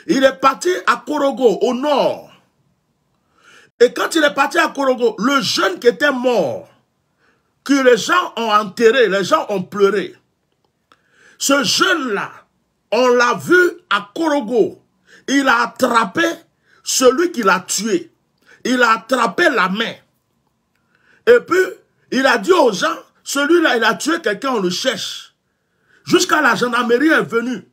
Il est parti à Korogo, au nord. Et quand il est parti à Korogo, le jeune qui était mort, que les gens ont enterré, les gens ont pleuré. Ce jeune-là, on l'a vu à Korogo. Il a attrapé celui qui l'a tué. Il a attrapé la main. Et puis, il a dit aux gens, celui-là, il a tué quelqu'un, on le cherche. Jusqu'à la gendarmerie est venue.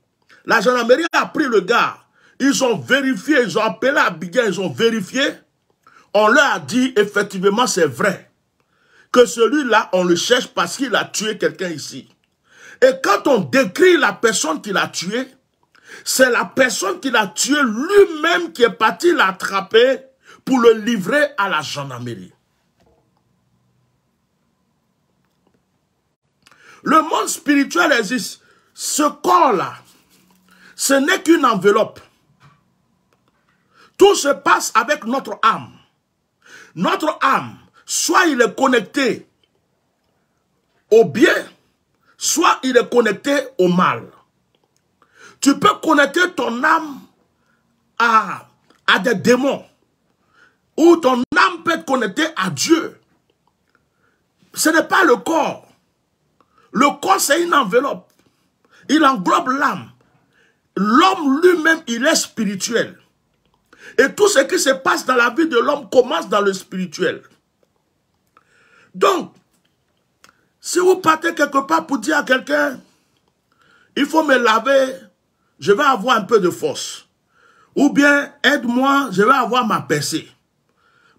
La gendarmerie a pris le gars. Ils ont vérifié, ils ont appelé à Biguet, ils ont vérifié. On leur a dit, effectivement, c'est vrai. Que celui-là, on le cherche parce qu'il a tué quelqu'un ici. Et quand on décrit la personne qu'il a tué, c'est la personne qui a tué lui-même qui est parti l'attraper pour le livrer à la gendarmerie. Le monde spirituel existe. Ce corps-là, ce n'est qu'une enveloppe. Tout se passe avec notre âme. Notre âme, soit il est connecté au bien, soit il est connecté au mal. Tu peux connecter ton âme à, à des démons. Ou ton âme peut être connectée à Dieu. Ce n'est pas le corps. Le corps, c'est une enveloppe. Il englobe l'âme. L'homme lui-même, il est spirituel. Et tout ce qui se passe dans la vie de l'homme commence dans le spirituel. Donc, si vous partez quelque part pour dire à quelqu'un, il faut me laver, je vais avoir un peu de force. Ou bien, aide-moi, je vais avoir ma percée.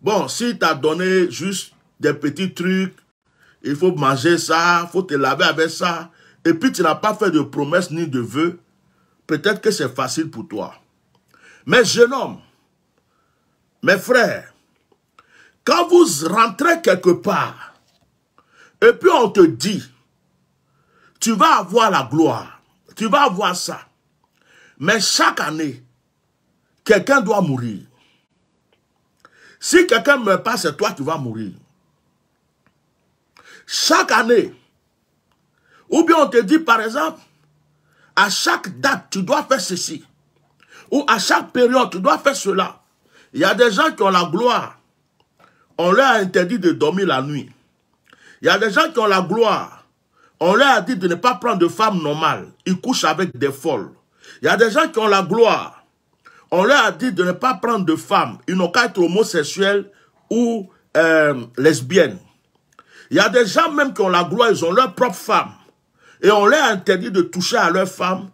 Bon, si tu as donné juste des petits trucs, il faut manger ça, il faut te laver avec ça, et puis tu n'as pas fait de promesses ni de vœux, peut-être que c'est facile pour toi. Mais jeune homme, mes frères, quand vous rentrez quelque part, et puis on te dit, tu vas avoir la gloire, tu vas avoir ça. Mais chaque année, quelqu'un doit mourir. Si quelqu'un ne meurt pas, c'est toi qui vas mourir chaque année, ou bien on te dit par exemple, à chaque date, tu dois faire ceci, ou à chaque période, tu dois faire cela. Il y a des gens qui ont la gloire. On leur a interdit de dormir la nuit. Il y a des gens qui ont la gloire. On leur a dit de ne pas prendre de femmes normales. Ils couchent avec des folles. Il y a des gens qui ont la gloire. On leur a dit de ne pas prendre de femmes. Ils n'ont qu'à être homosexuels ou euh, lesbiennes. Il y a des gens même qui ont la gloire, ils ont leur propre femme. Et on leur interdit de toucher à leur femme,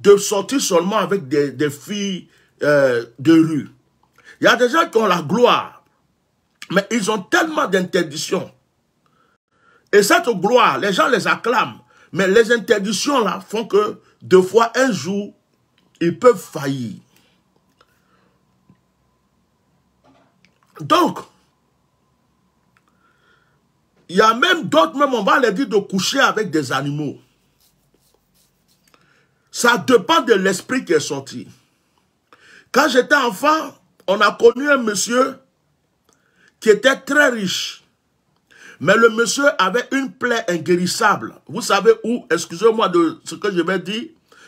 de sortir seulement avec des, filles euh, de rue. Il y a des gens qui ont la gloire, mais ils ont tellement d'interdictions. Et cette gloire, les gens les acclament, mais les interdictions là font que deux fois un jour, ils peuvent faillir. Donc, il y a même d'autres, même on va aller dire de coucher avec des animaux. Ça dépend de l'esprit qui est sorti. Quand j'étais enfant, on a connu un monsieur qui était très riche. Mais le monsieur avait une plaie inguérissable. Vous savez où, excusez-moi de ce que je vais dire,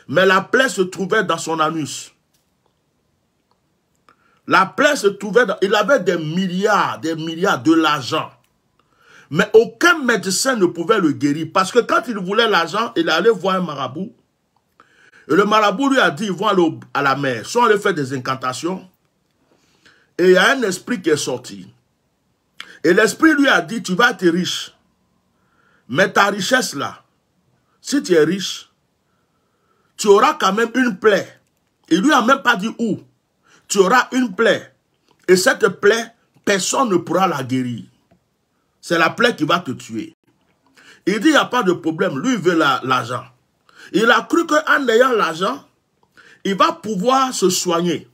mais la plaie se trouvait dans son anus. La plaie se trouvait dans... Il avait des milliards, des milliards de l'argent. Mais aucun médecin ne pouvait le guérir. Parce que quand il voulait l'argent, il allait voir un marabout. Et le marabout lui a dit, ils vont à la mer. Soit lui fait des incantations. Et il y a un esprit qui est sorti. Et l'esprit lui a dit, tu vas être riche. Mais ta richesse là, si tu es riche, tu auras quand même une plaie. Il lui a même pas dit où. Tu auras une plaie. Et cette plaie, personne ne pourra la guérir. C'est la plaie qui va te tuer. Il dit, il n'y a pas de problème. Lui, veut l'argent. il a cru qu'en ayant l'argent, il va pouvoir se soigner.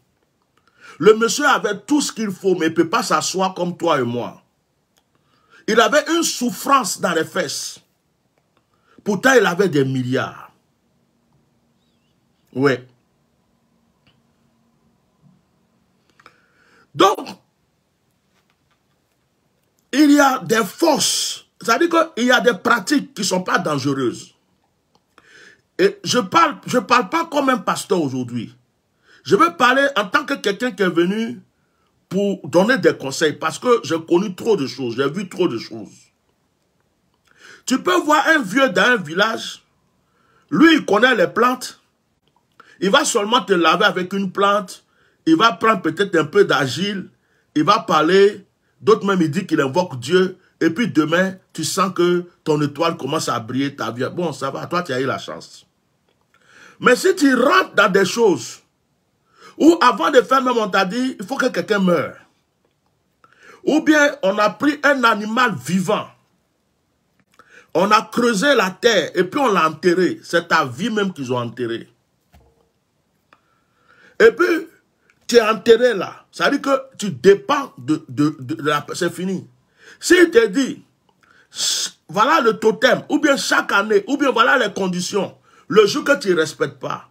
Le monsieur avait tout ce qu'il faut, mais il ne peut pas s'asseoir comme toi et moi. Il avait une souffrance dans les fesses. Pourtant, il avait des milliards. Ouais. Donc, des forces, c'est-à-dire qu'il y a des pratiques qui ne sont pas dangereuses. Et je parle, je parle pas comme un pasteur aujourd'hui. Je veux parler en tant que quelqu'un qui est venu pour donner des conseils parce que j'ai connu trop de choses, j'ai vu trop de choses. Tu peux voir un vieux dans un village, lui il connaît les plantes, il va seulement te laver avec une plante, il va prendre peut-être un peu d'argile, il va parler, D'autres même, ils disent qu'il invoque Dieu. Et puis demain, tu sens que ton étoile commence à briller, ta vie. Bon, ça va, toi, tu as eu la chance. Mais si tu rentres dans des choses où avant de faire même, on t'a dit, il faut que quelqu'un meure. Ou bien, on a pris un animal vivant. On a creusé la terre et puis on l'a enterré. C'est ta vie même qu'ils ont enterré. Et puis, tu es enterré là. Ça veut dire que tu dépends de, de, de, la... C'est fini. S'il te dit, voilà le totem, ou bien chaque année, ou bien voilà les conditions, le jour que tu ne respectes pas,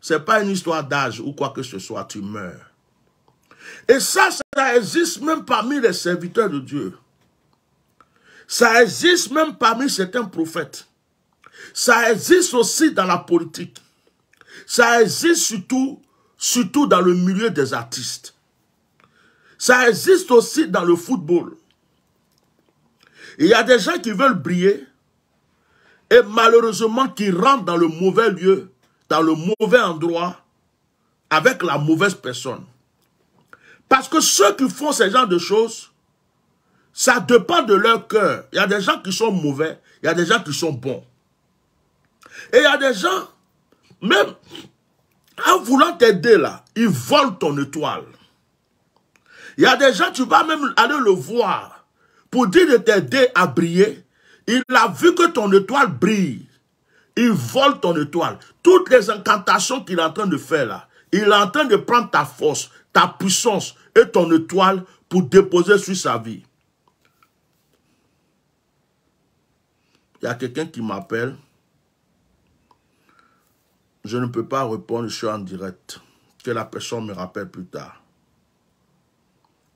ce n'est pas une histoire d'âge ou quoi que ce soit, tu meurs. Et ça, ça existe même parmi les serviteurs de Dieu. Ça existe même parmi certains prophètes. Ça existe aussi dans la politique. Ça existe surtout surtout dans le milieu des artistes. Ça existe aussi dans le football. Il y a des gens qui veulent briller et malheureusement qui rentrent dans le mauvais lieu, dans le mauvais endroit, avec la mauvaise personne. Parce que ceux qui font ce genre de choses, ça dépend de leur cœur. Il y a des gens qui sont mauvais, il y a des gens qui sont bons. Et il y a des gens, même en voulant t'aider là, il vole ton étoile. Il y a des gens, tu vas même aller le voir pour dire de t'aider à briller. Il a vu que ton étoile brille. Il vole ton étoile. Toutes les incantations qu'il est en train de faire là, il est en train de prendre ta force, ta puissance et ton étoile pour déposer sur sa vie. Il y a quelqu'un qui m'appelle. Je ne peux pas répondre, je suis en direct. Que la personne me rappelle plus tard.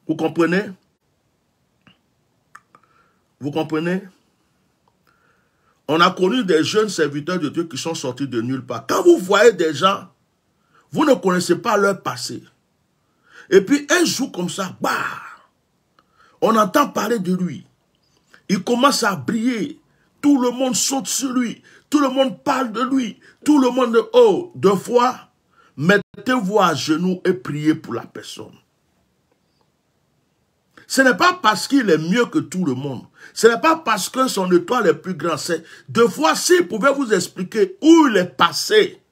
Vous comprenez Vous comprenez On a connu des jeunes serviteurs de Dieu qui sont sortis de nulle part. Quand vous voyez des gens, vous ne connaissez pas leur passé. Et puis un jour comme ça, bah, on entend parler de lui. Il commence à briller. Tout le monde saute sur lui. Tout le monde parle de lui. Tout le monde, oh, deux fois, mettez-vous à genoux et priez pour la personne. Ce n'est pas parce qu'il est mieux que tout le monde. Ce n'est pas parce que son étoile est plus grand. C'est deux fois, s'il pouvait vous expliquer où il est passé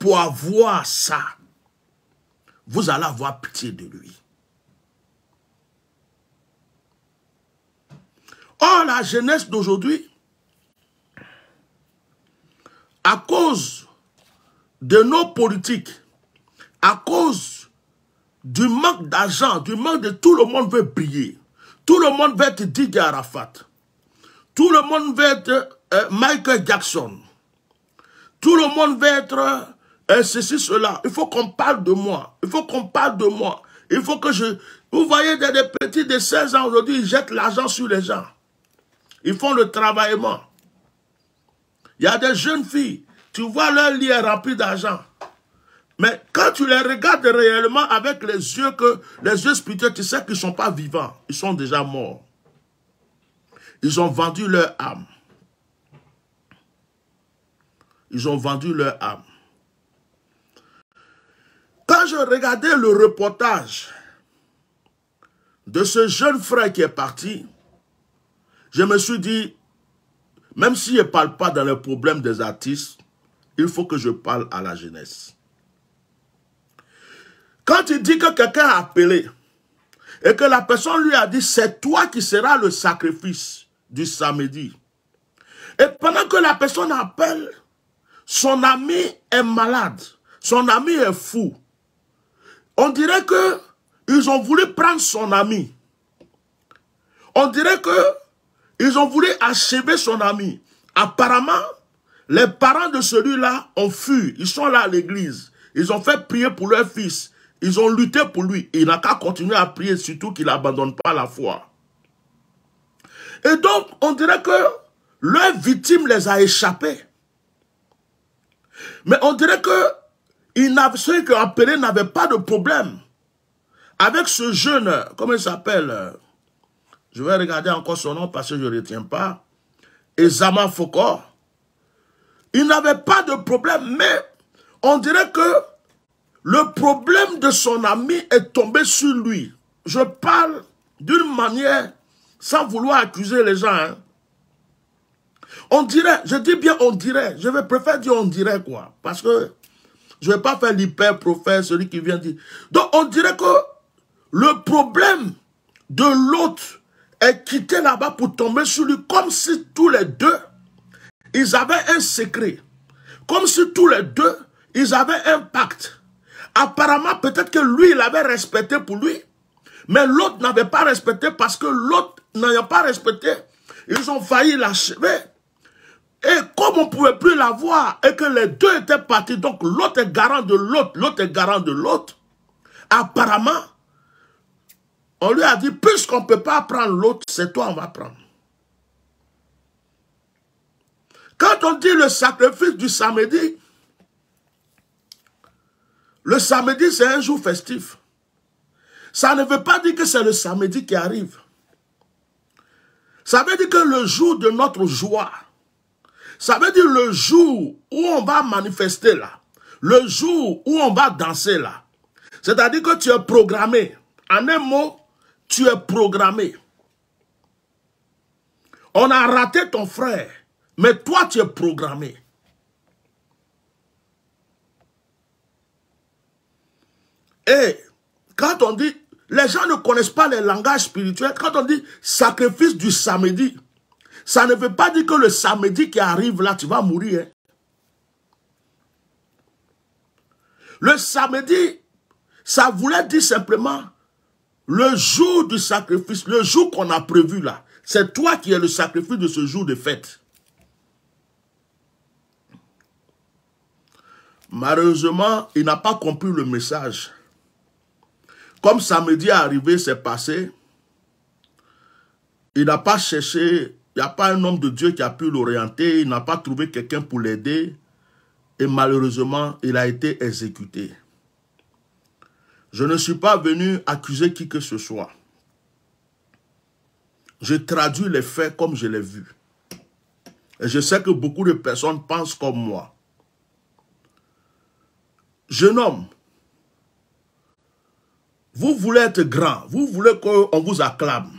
pour avoir ça, vous allez avoir pitié de lui. Oh, la jeunesse d'aujourd'hui, à cause de nos politiques, à cause du manque d'argent, du manque de tout le monde veut briller. Tout le monde veut être Didier Arafat. Tout le monde veut être euh, Michael Jackson. Tout le monde veut être euh, ceci, cela. Il faut qu'on parle de moi. Il faut qu'on parle de moi. Il faut que je... Vous voyez, des petits de 16 ans aujourd'hui, ils jettent l'argent sur les gens. Ils font le travaillement. Il y a des jeunes filles, tu vois leur lit est rempli d'argent. Mais quand tu les regardes réellement avec les yeux que les yeux spirituels, tu sais qu'ils ne sont pas vivants, ils sont déjà morts. Ils ont vendu leur âme. Ils ont vendu leur âme. Quand je regardais le reportage de ce jeune frère qui est parti, je me suis dit, même si je ne parle pas dans le problèmes des artistes, il faut que je parle à la jeunesse. Quand il dit que quelqu'un a appelé et que la personne lui a dit « c'est toi qui seras le sacrifice du samedi ». Et pendant que la personne appelle, son ami est malade, son ami est fou. On dirait que ils ont voulu prendre son ami. On dirait que ils ont voulu achever son ami. Apparemment, les parents de celui-là ont fui. Ils sont là à l'église. Ils ont fait prier pour leur fils. Ils ont lutté pour lui. Et il n'a qu'à continuer à prier, surtout qu'il n'abandonne pas la foi. Et donc, on dirait que leur victime les a échappés. Mais on dirait que ceux qui appelé n'avaient pas de problème avec ce jeune, comment il s'appelle euh, je vais regarder encore son nom parce que je ne retiens pas. Ezama Foucault. Il n'avait pas de problème, mais on dirait que le problème de son ami est tombé sur lui. Je parle d'une manière sans vouloir accuser les gens. Hein. On dirait, je dis bien on dirait, je vais préférer dire on dirait quoi. Parce que je ne vais pas faire l'hyper-prophète, celui qui vient dire. Donc on dirait que le problème de l'autre et quitté là-bas pour tomber sur lui, comme si tous les deux, ils avaient un secret. Comme si tous les deux, ils avaient un pacte. Apparemment, peut-être que lui, il avait respecté pour lui, mais l'autre n'avait pas respecté parce que l'autre n'ayant pas respecté, ils ont failli l'achever. Et comme on ne pouvait plus l'avoir. et que les deux étaient partis, donc l'autre est garant de l'autre, l'autre est garant de l'autre, apparemment, on lui a dit, puisqu'on ne peut pas prendre l'autre, c'est toi on va prendre. Quand on dit le sacrifice du samedi, le samedi c'est un jour festif. Ça ne veut pas dire que c'est le samedi qui arrive. Ça veut dire que le jour de notre joie, ça veut dire le jour où on va manifester là, le jour où on va danser là. C'est-à-dire que tu es programmé. En un mot, tu es programmé. On a raté ton frère, mais toi, tu es programmé. Et quand on dit, les gens ne connaissent pas les langages spirituels, quand on dit sacrifice du samedi, ça ne veut pas dire que le samedi qui arrive là, tu vas mourir. Hein. Le samedi, ça voulait dire simplement le jour du sacrifice, le jour qu'on a prévu là, c'est toi qui es le sacrifice de ce jour de fête. Malheureusement, il n'a pas compris le message. Comme samedi est arrivé, c'est passé, il n'a pas cherché, il n'y a pas un homme de Dieu qui a pu l'orienter, il n'a pas trouvé quelqu'un pour l'aider, et malheureusement, il a été exécuté. Je ne suis pas venu accuser qui que ce soit. Je traduis les faits comme je l'ai vu. Et je sais que beaucoup de personnes pensent comme moi. Jeune homme, vous voulez être grand, vous voulez qu'on vous acclame.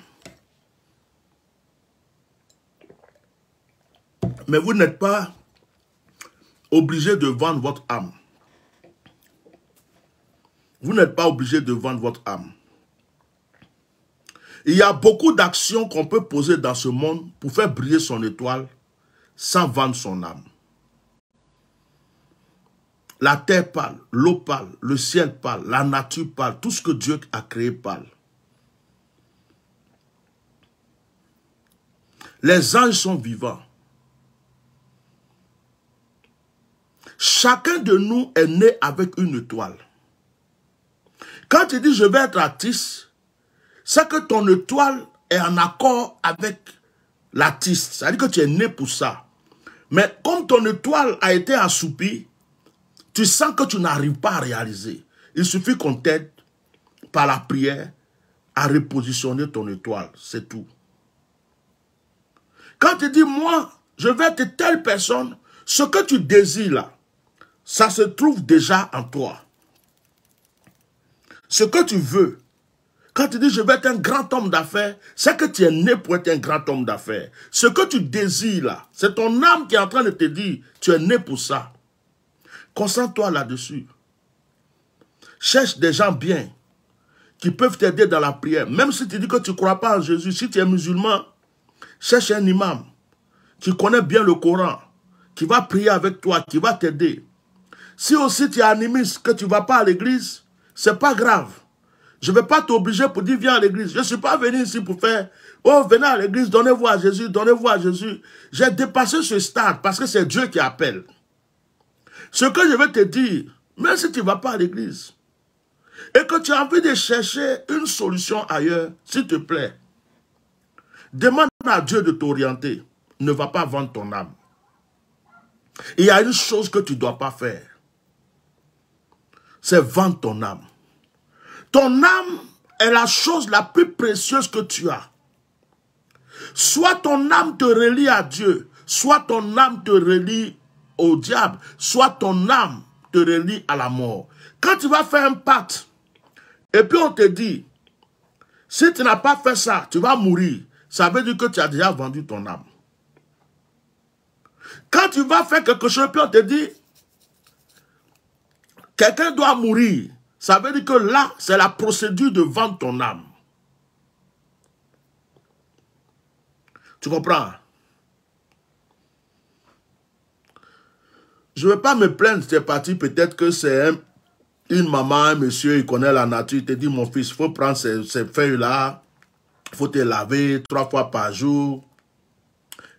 Mais vous n'êtes pas obligé de vendre votre âme. Vous n'êtes pas obligé de vendre votre âme. Il y a beaucoup d'actions qu'on peut poser dans ce monde pour faire briller son étoile sans vendre son âme. La terre parle, l'eau parle, le ciel parle, la nature parle, tout ce que Dieu a créé parle. Les anges sont vivants. Chacun de nous est né avec une étoile. Quand tu dis je vais être artiste, c'est que ton étoile est en accord avec l'artiste. C'est-à-dire que tu es né pour ça. Mais comme ton étoile a été assoupie, tu sens que tu n'arrives pas à réaliser. Il suffit qu'on t'aide par la prière à repositionner ton étoile. C'est tout. Quand tu dis, moi, je vais être telle personne, ce que tu désires là, ça se trouve déjà en toi. Ce que tu veux, quand tu dis je vais être un grand homme d'affaires, c'est que tu es né pour être un grand homme d'affaires. Ce que tu désires là, c'est ton âme qui est en train de te dire, tu es né pour ça. Concentre-toi là-dessus. Cherche des gens bien qui peuvent t'aider dans la prière. Même si tu dis que tu ne crois pas en Jésus, si tu es musulman, cherche un imam qui connaît bien le Coran, qui va prier avec toi, qui va t'aider. Si aussi tu es animiste, que tu ne vas pas à l'église, c'est pas grave. Je ne vais pas t'obliger pour dire viens à l'église. Je ne suis pas venu ici pour faire Oh, venez à l'église, donnez-vous à Jésus, donnez-vous à Jésus. J'ai dépassé ce stade parce que c'est Dieu qui appelle. Ce que je vais te dire, même si tu ne vas pas à l'église et que tu as envie de chercher une solution ailleurs, s'il te plaît, demande à Dieu de t'orienter. Ne va pas vendre ton âme. Il y a une chose que tu ne dois pas faire c'est vendre ton âme. Ton âme est la chose la plus précieuse que tu as. Soit ton âme te relie à Dieu, soit ton âme te relie au diable, soit ton âme te relie à la mort. Quand tu vas faire un pacte, et puis on te dit, si tu n'as pas fait ça, tu vas mourir. Ça veut dire que tu as déjà vendu ton âme. Quand tu vas faire quelque chose, puis on te dit, Quelqu'un doit mourir. Ça veut dire que là, c'est la procédure de vendre ton âme. Tu comprends Je ne veux pas me plaindre, c'est parti. Peut-être que c'est une maman, un monsieur, il connaît la nature. Il te dit, mon fils, il faut prendre ces, ces feuilles-là. Il faut te laver trois fois par jour.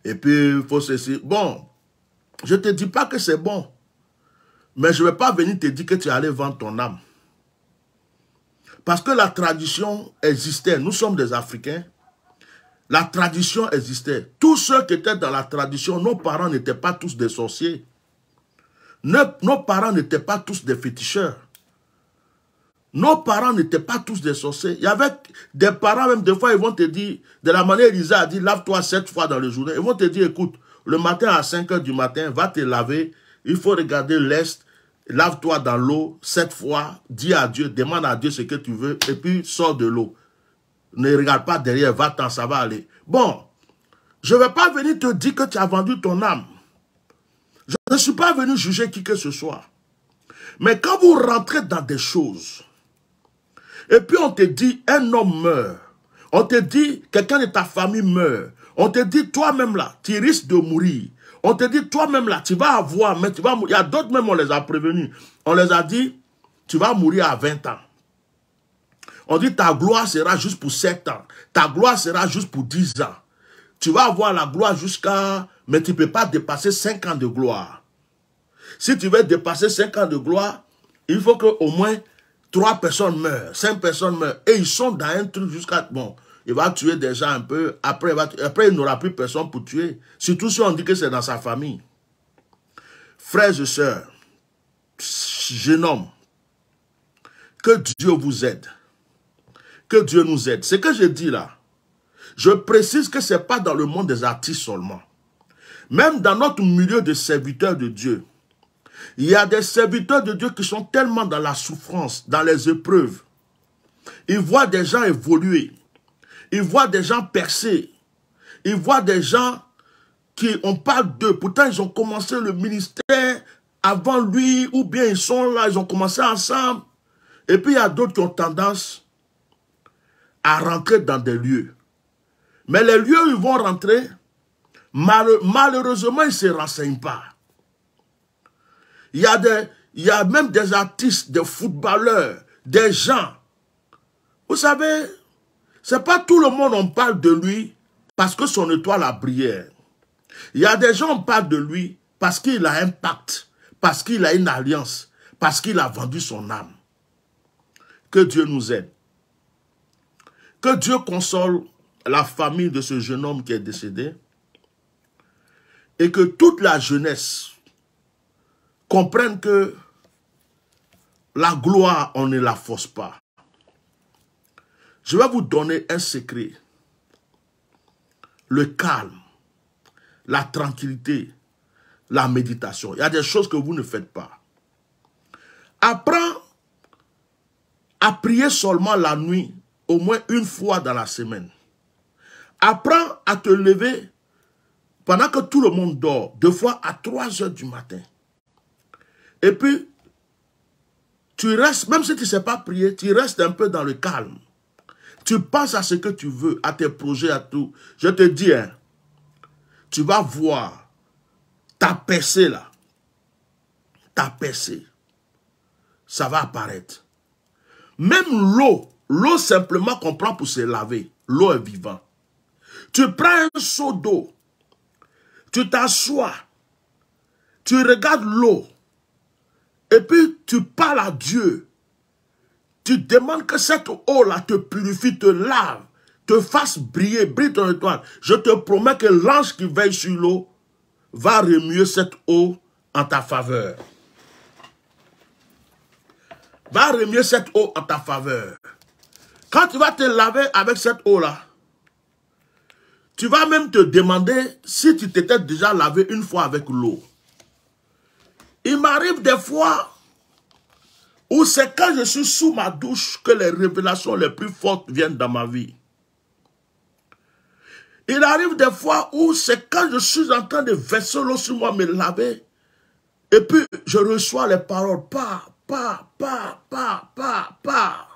Et puis, il faut ceci. Bon, je ne te dis pas que c'est bon. Mais je ne vais pas venir te dire que tu allais vendre ton âme. Parce que la tradition existait. Nous sommes des Africains. La tradition existait. Tous ceux qui étaient dans la tradition, nos parents n'étaient pas tous des sorciers. Nos, parents n'étaient pas tous des féticheurs. Nos parents n'étaient pas tous des sorciers. Il y avait des parents, même des fois, ils vont te dire, de la manière Elisa a dit, lave-toi sept fois dans le jour. Ils vont te dire, écoute, le matin à 5 h du matin, va te laver. Il faut regarder l'Est, lave-toi dans l'eau sept fois, dis à Dieu, demande à Dieu ce que tu veux, et puis sors de l'eau. Ne regarde pas derrière, va-t'en, ça va aller. Bon, je ne vais pas venir te dire que tu as vendu ton âme. Je ne suis pas venu juger qui que ce soit. Mais quand vous rentrez dans des choses, et puis on te dit, un homme meurt. On te dit, quelqu'un de ta famille meurt. On te dit, toi-même là, tu risques de mourir. On te dit, toi-même là, tu vas avoir, mais tu vas mourir. Il y a d'autres même, on les a prévenus. On les a dit, tu vas mourir à 20 ans. On dit, ta gloire sera juste pour 7 ans. Ta gloire sera juste pour 10 ans. Tu vas avoir la gloire jusqu'à... Mais tu ne peux pas dépasser 5 ans de gloire. Si tu veux dépasser 5 ans de gloire, il faut qu'au moins 3 personnes meurent, 5 personnes meurent. Et ils sont dans un truc jusqu'à... Bon, il va tuer des gens un peu, après il, après il n'aura plus personne pour tuer. Surtout si on dit que c'est dans sa famille. Frères et sœurs, jeune homme, que Dieu vous aide. Que Dieu nous aide. Ce que je dis là, je précise que ce n'est pas dans le monde des artistes seulement. Même dans notre milieu de serviteurs de Dieu, il y a des serviteurs de Dieu qui sont tellement dans la souffrance, dans les épreuves. Ils voient des gens évoluer. Ils voient des gens percés. Ils voient des gens qui, ont parlé d'eux. Pourtant, ils ont commencé le ministère avant lui, ou bien ils sont là, ils ont commencé ensemble. Et puis, il y a d'autres qui ont tendance à rentrer dans des lieux. Mais les lieux où ils vont rentrer, malheureusement, ils ne se renseignent pas. Il y, a des, il y a même des artistes, des footballeurs, des gens. Vous savez, c'est pas tout le monde on parle de lui parce que son étoile a brillé. Il y a des gens on parle de lui parce qu'il a un pacte, parce qu'il a une alliance, parce qu'il a vendu son âme. Que Dieu nous aide. Que Dieu console la famille de ce jeune homme qui est décédé et que toute la jeunesse comprenne que la gloire, on ne la force pas. Je vais vous donner un secret. Le calme, la tranquillité, la méditation. Il y a des choses que vous ne faites pas. Apprends à prier seulement la nuit, au moins une fois dans la semaine. Apprends à te lever pendant que tout le monde dort, deux fois à trois heures du matin. Et puis, tu restes, même si tu ne sais pas prier, tu restes un peu dans le calme tu penses à ce que tu veux, à tes projets, à tout. Je te dis, hein, tu vas voir ta percée là, ta percée, ça va apparaître. Même l'eau, l'eau simplement qu'on prend pour se laver, l'eau est vivante. Tu prends un seau d'eau, tu t'assois, tu regardes l'eau, et puis tu parles à Dieu. Tu demandes que cette eau-là te purifie, te lave, te fasse briller, brille ton étoile. Je te promets que l'ange qui veille sur l'eau va remuer cette eau en ta faveur. Va remuer cette eau en ta faveur. Quand tu vas te laver avec cette eau-là, tu vas même te demander si tu t'étais déjà lavé une fois avec l'eau. Il m'arrive des fois ou c'est quand je suis sous ma douche que les révélations les plus fortes viennent dans ma vie. Il arrive des fois où c'est quand je suis en train de verser l'eau sur moi, me laver, et puis je reçois les paroles, pas, pas, pas, pas, pas, pas,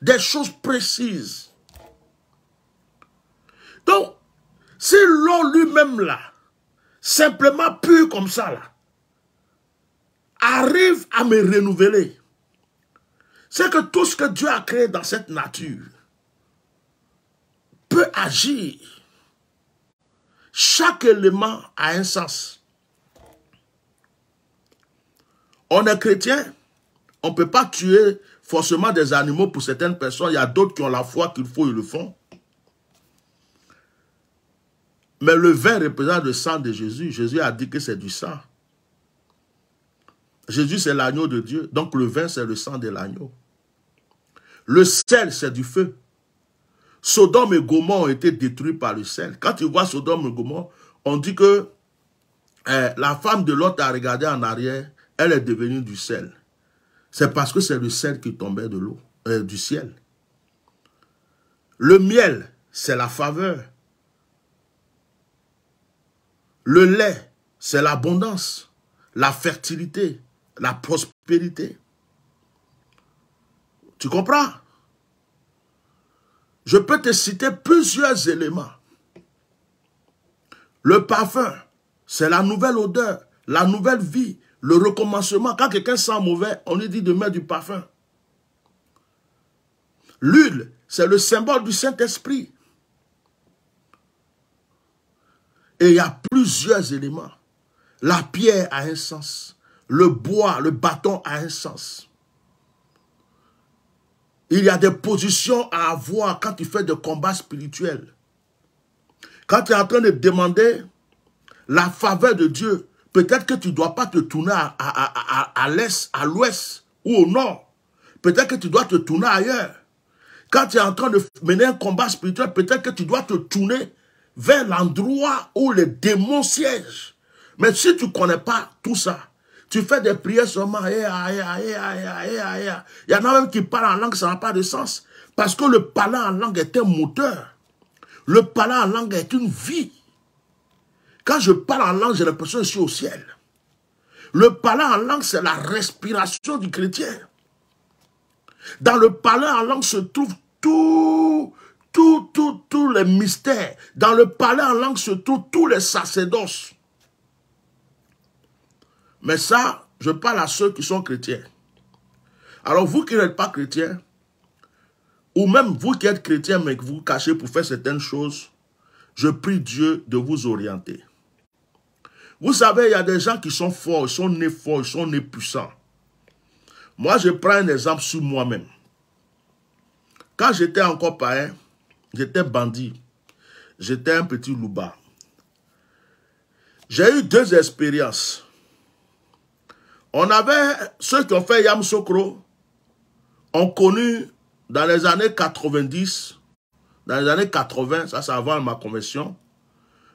des choses précises. Donc, si l'eau lui-même là, simplement pure comme ça là, arrive à me renouveler, c'est que tout ce que Dieu a créé dans cette nature peut agir. Chaque élément a un sens. On est chrétien, on ne peut pas tuer forcément des animaux pour certaines personnes. Il y a d'autres qui ont la foi qu'il faut, ils le font. Mais le vin représente le sang de Jésus. Jésus a dit que c'est du sang. Jésus, c'est l'agneau de Dieu. Donc le vin, c'est le sang de l'agneau. Le sel, c'est du feu. Sodome et Gomorrhe ont été détruits par le sel. Quand tu vois Sodome et Gomorrhe, on dit que eh, la femme de l'autre a regardé en arrière, elle est devenue du sel. C'est parce que c'est le sel qui tombait de l'eau, euh, du ciel. Le miel, c'est la faveur. Le lait, c'est l'abondance, la fertilité, la prospérité. Tu comprends Je peux te citer plusieurs éléments. Le parfum, c'est la nouvelle odeur, la nouvelle vie, le recommencement. Quand quelqu'un sent mauvais, on lui dit de mettre du parfum. L'huile, c'est le symbole du Saint-Esprit. Et il y a plusieurs éléments. La pierre a un sens. Le bois, le bâton a un sens. Il y a des positions à avoir quand tu fais des combats spirituels. Quand tu es en train de demander la faveur de Dieu, peut-être que tu ne dois pas te tourner à, l'est, à l'ouest ou au nord. Peut-être que tu dois te tourner ailleurs. Quand tu es en train de mener un combat spirituel, peut-être que tu dois te tourner vers l'endroit où les démons siègent. Mais si tu ne connais pas tout ça, tu fais des prières seulement. Il y en a même qui parlent en langue, ça n'a pas de sens. Parce que le parler en langue est un moteur. Le parler en langue est une vie. Quand je parle en langue, j'ai l'impression que je suis au ciel. Le parler en langue, c'est la respiration du chrétien. Dans le parler en langue se trouve tout, tout, tous les mystères. Dans le parler en langue se trouvent tous les sacerdoces. Mais ça, je parle à ceux qui sont chrétiens. Alors vous qui n'êtes pas chrétien, ou même vous qui êtes chrétien mais que vous, cachez pour faire certaines choses, je prie Dieu de vous orienter. Vous savez, il y a des gens qui sont forts, ils sont nés forts, ils sont nés puissants. Moi, je prends un exemple sur moi-même. Quand j'étais encore païen, j'étais bandit. J'étais un petit louba. J'ai eu deux expériences. On avait ceux qui ont fait Sokro, ont connu dans les années 90, dans les années 80, ça c'est avant ma convention,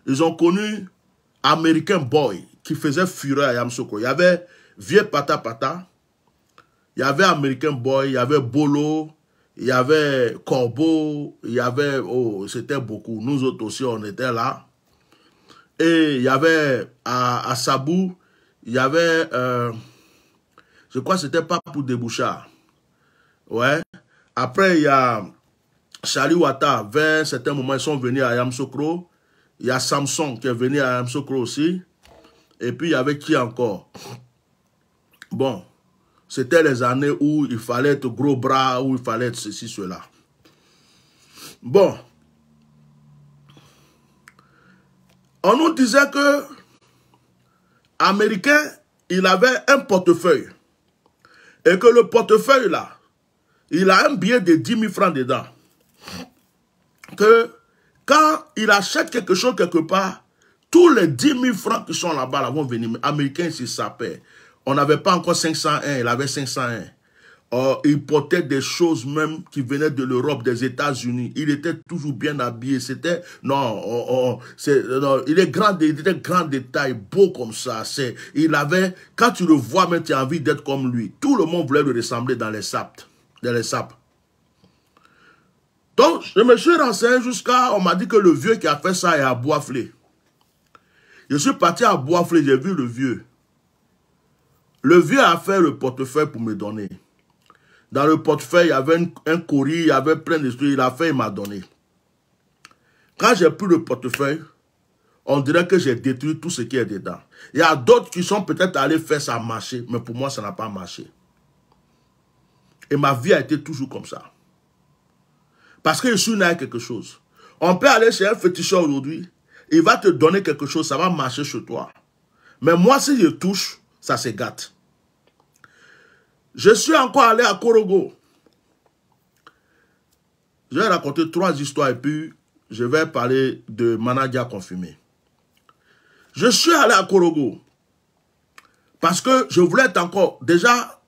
ils ont connu American Boy qui faisait fureur à Sokro. Il y avait Vieux Pata Pata, il y avait American Boy, il y avait Bolo, il y avait Corbeau, il y avait, oh, c'était beaucoup. Nous autres aussi, on était là. Et il y avait à, Sabou, il y avait... Euh, je crois que c'était pas pour Débouchard. Ouais. Après, il y a Charlie Ouattara. Vers certains moments, ils sont venus à Yamsokro. Il y a Samson qui est venu à Yamsokro aussi. Et puis, il y avait qui encore Bon, c'était les années où il fallait être gros bras, où il fallait être ceci, cela. Bon. On nous disait que Américain, il avait un portefeuille et que le portefeuille là, il a un billet de 10 000 francs dedans, que quand il achète quelque chose quelque part, tous les 10 000 francs qui sont là-bas là, vont venir. Américains, c'est ça, On n'avait pas encore 501, il avait 501. Oh, il portait des choses même qui venaient de l'Europe, des États-Unis. Il était toujours bien habillé. C'était non, oh, oh, il est grand, il était grand détail, beau comme ça. C'est, il avait quand tu le vois, tu as envie d'être comme lui. Tout le monde voulait le ressembler dans les sapes, dans les Donc, je me suis renseigné jusqu'à, on m'a dit que le vieux qui a fait ça est à Boisflé. Je suis parti à Boisflé, j'ai vu le vieux. Le vieux a fait le portefeuille pour me donner. Dans le portefeuille, il y avait un, courrier, il y avait plein de trucs. Il a fait, il m'a donné. Quand j'ai pris le portefeuille, on dirait que j'ai détruit tout ce qui est dedans. Il y a d'autres qui sont peut-être allés faire ça marcher, mais pour moi, ça n'a pas marché. Et ma vie a été toujours comme ça. Parce que je suis né à quelque chose. On peut aller chez un féticheur aujourd'hui, il va te donner quelque chose, ça va marcher chez toi. Mais moi, si je touche, ça se gâte. Je suis encore allé à Korogo. Je vais raconter trois histoires et puis je vais parler de Manadia confirmé. Je suis allé à Korogo parce que je voulais être encore... Déjà,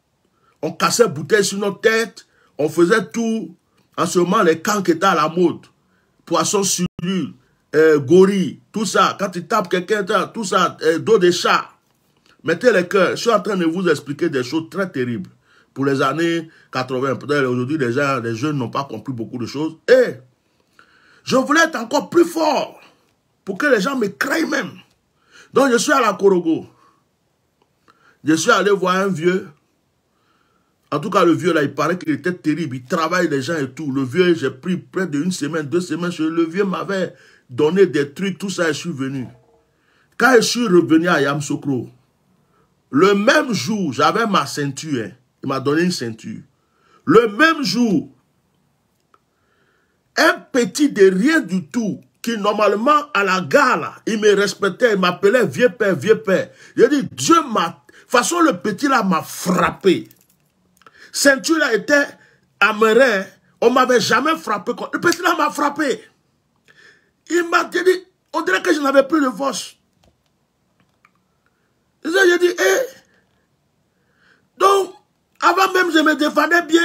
on cassait bouteilles sur nos têtes, on faisait tout. En ce moment, les camps qui étaient à la mode, poissons sur euh, gorille, tout ça. Quand tu tapes quelqu'un, tout ça, euh, dos de chat. Mettez les cœur. Je suis en train de vous expliquer des choses très terribles. Pour les années 80, aujourd'hui, les les jeunes n'ont pas compris beaucoup de choses. Et je voulais être encore plus fort pour que les gens me craignent même. Donc, je suis à la Corogo. Je suis allé voir un vieux. En tout cas, le vieux, là, il paraît qu'il était terrible. Il travaille les gens et tout. Le vieux, j'ai pris près d'une semaine, deux semaines. Le vieux m'avait donné des trucs, tout ça, et je suis venu. Quand je suis revenu à Yamsoukro... Le même jour, j'avais ma ceinture. Hein. Il m'a donné une ceinture. Le même jour, un petit de rien du tout, qui normalement à la gare, il me respectait, il m'appelait vieux père, vieux père. J'ai dit, Dieu m'a... De toute façon, le petit là m'a frappé. Ceinture là était amérée. Hein. On m'avait jamais frappé. Le petit là m'a frappé. Il m'a dit, on dirait que je n'avais plus de force j'ai dit, eh. Donc, avant même, je me défendais bien.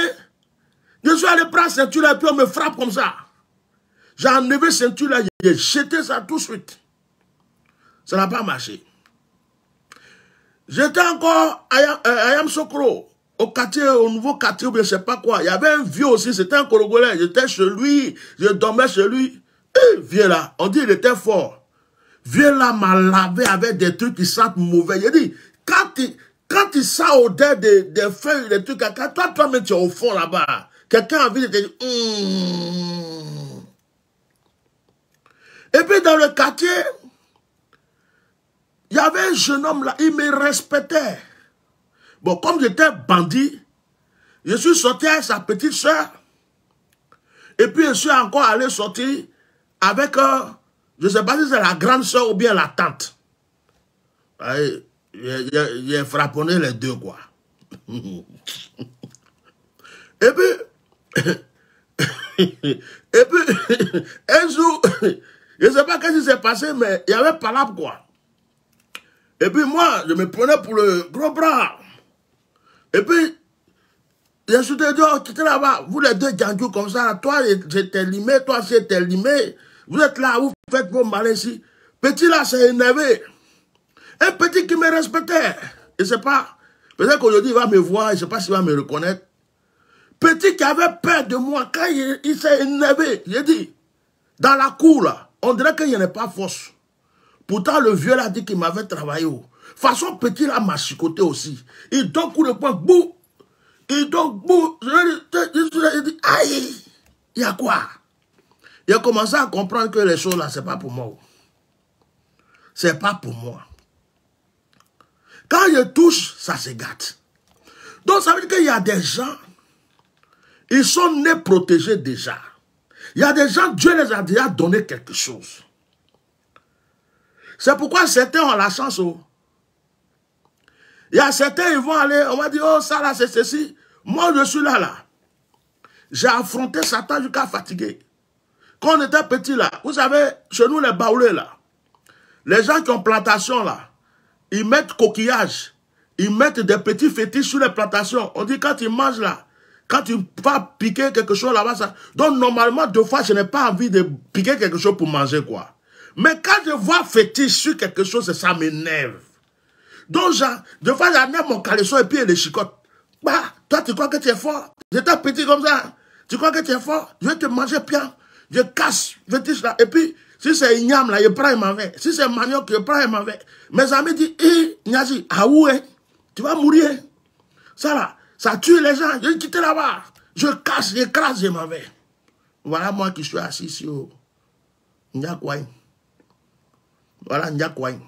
Je suis allé prendre ceinture et puis on me frappe comme ça. J'ai enlevé ceinture là, j'ai jeté ça tout de suite. Ça n'a pas marché. J'étais encore à Yam euh, au quartier, au nouveau quartier, ou je je sais pas quoi. Il y avait un vieux aussi, c'était un corogolais. J'étais chez lui, je dormais chez lui. Et eh, vieux là, on dit il était fort. Viens là m'a lavé avec des trucs qui sentent mauvais. Il dit, quand il, quand il sent l'odeur des, feuilles, des trucs, quand toi, toi-même, tu es au fond là-bas, quelqu'un a vu, il te hmm. Et puis dans le quartier, il y avait un jeune homme là, il me respectait. Bon, comme j'étais bandit, je suis sorti avec sa petite soeur. Et puis je suis encore allé sortir avec euh, je ne sais pas si c'est la grande soeur ou bien la tante. J'ai frapponné les deux, quoi. Et puis, et puis, un jour, je ne sais pas ce qui s'est passé, mais il y avait palabre, quoi. Et puis moi, je me prenais pour le gros bras. Et puis, je suis dit, oh, quittez là-bas. Vous les deux djandjous comme ça, toi, j'étais limé, toi, j'étais limé. Vous êtes là, vous faites vos ici. Petit là, c'est énervé. Un petit qui me respectait. Je ne sais pas. Peut-être qu'aujourd'hui, il va me voir, je ne sais pas s'il va me reconnaître. Petit qui avait peur de moi, quand il, s'est énervé, j'ai dit, dans la cour, là, on dirait qu'il n'est pas force. Pourtant, le vieux là dit qu'il m'avait travaillé. Façon, petit là m'a chicoté aussi. Il donne coup de poing, Il donne boum. il dit aïe, il y a quoi j'ai commencé à comprendre que les choses là, ce n'est pas pour moi. Ce n'est pas pour moi. Quand je touche, ça se gâte. Donc ça veut dire qu'il y a des gens, ils sont nés protégés déjà. Il y a des gens, Dieu les a déjà donné quelque chose. C'est pourquoi certains ont la chance. Oh. Il y a certains, ils vont aller, on va dire, oh ça là, c'est ceci. Moi, je suis là, là. J'ai affronté Satan jusqu'à fatiguer. Quand on était petit là, vous savez, chez nous les baoulés là, les gens qui ont plantation là, ils mettent coquillages, ils mettent des petits fétiches sur les plantations. On dit quand tu manges, là, quand tu vas piquer quelque chose là-bas, ça... Donc normalement, deux fois, je n'ai pas envie de piquer quelque chose pour manger quoi. Mais quand je vois fétiche sur quelque chose, ça m'énerve. Donc, deux fois, j'amène mon caleçon et puis elle les chicote. Bah, toi, tu crois que tu es fort J'étais petit comme ça. Tu crois que tu es fort Je vais te manger bien. Je casse, je tisse là. Et puis, si c'est Ignam là, je prends et m'en vais. Si c'est manioc, je prends et m'en vais. Mes amis disent, hé, eh, Nyazi, ah ouais, tu vas mourir. Ça là, ça tue les gens. Je vais quitter là-bas. Je casse, je crase, je m'en vais. Voilà moi qui suis assis sur oh. N'yakwain. Voilà Ndiakouaï.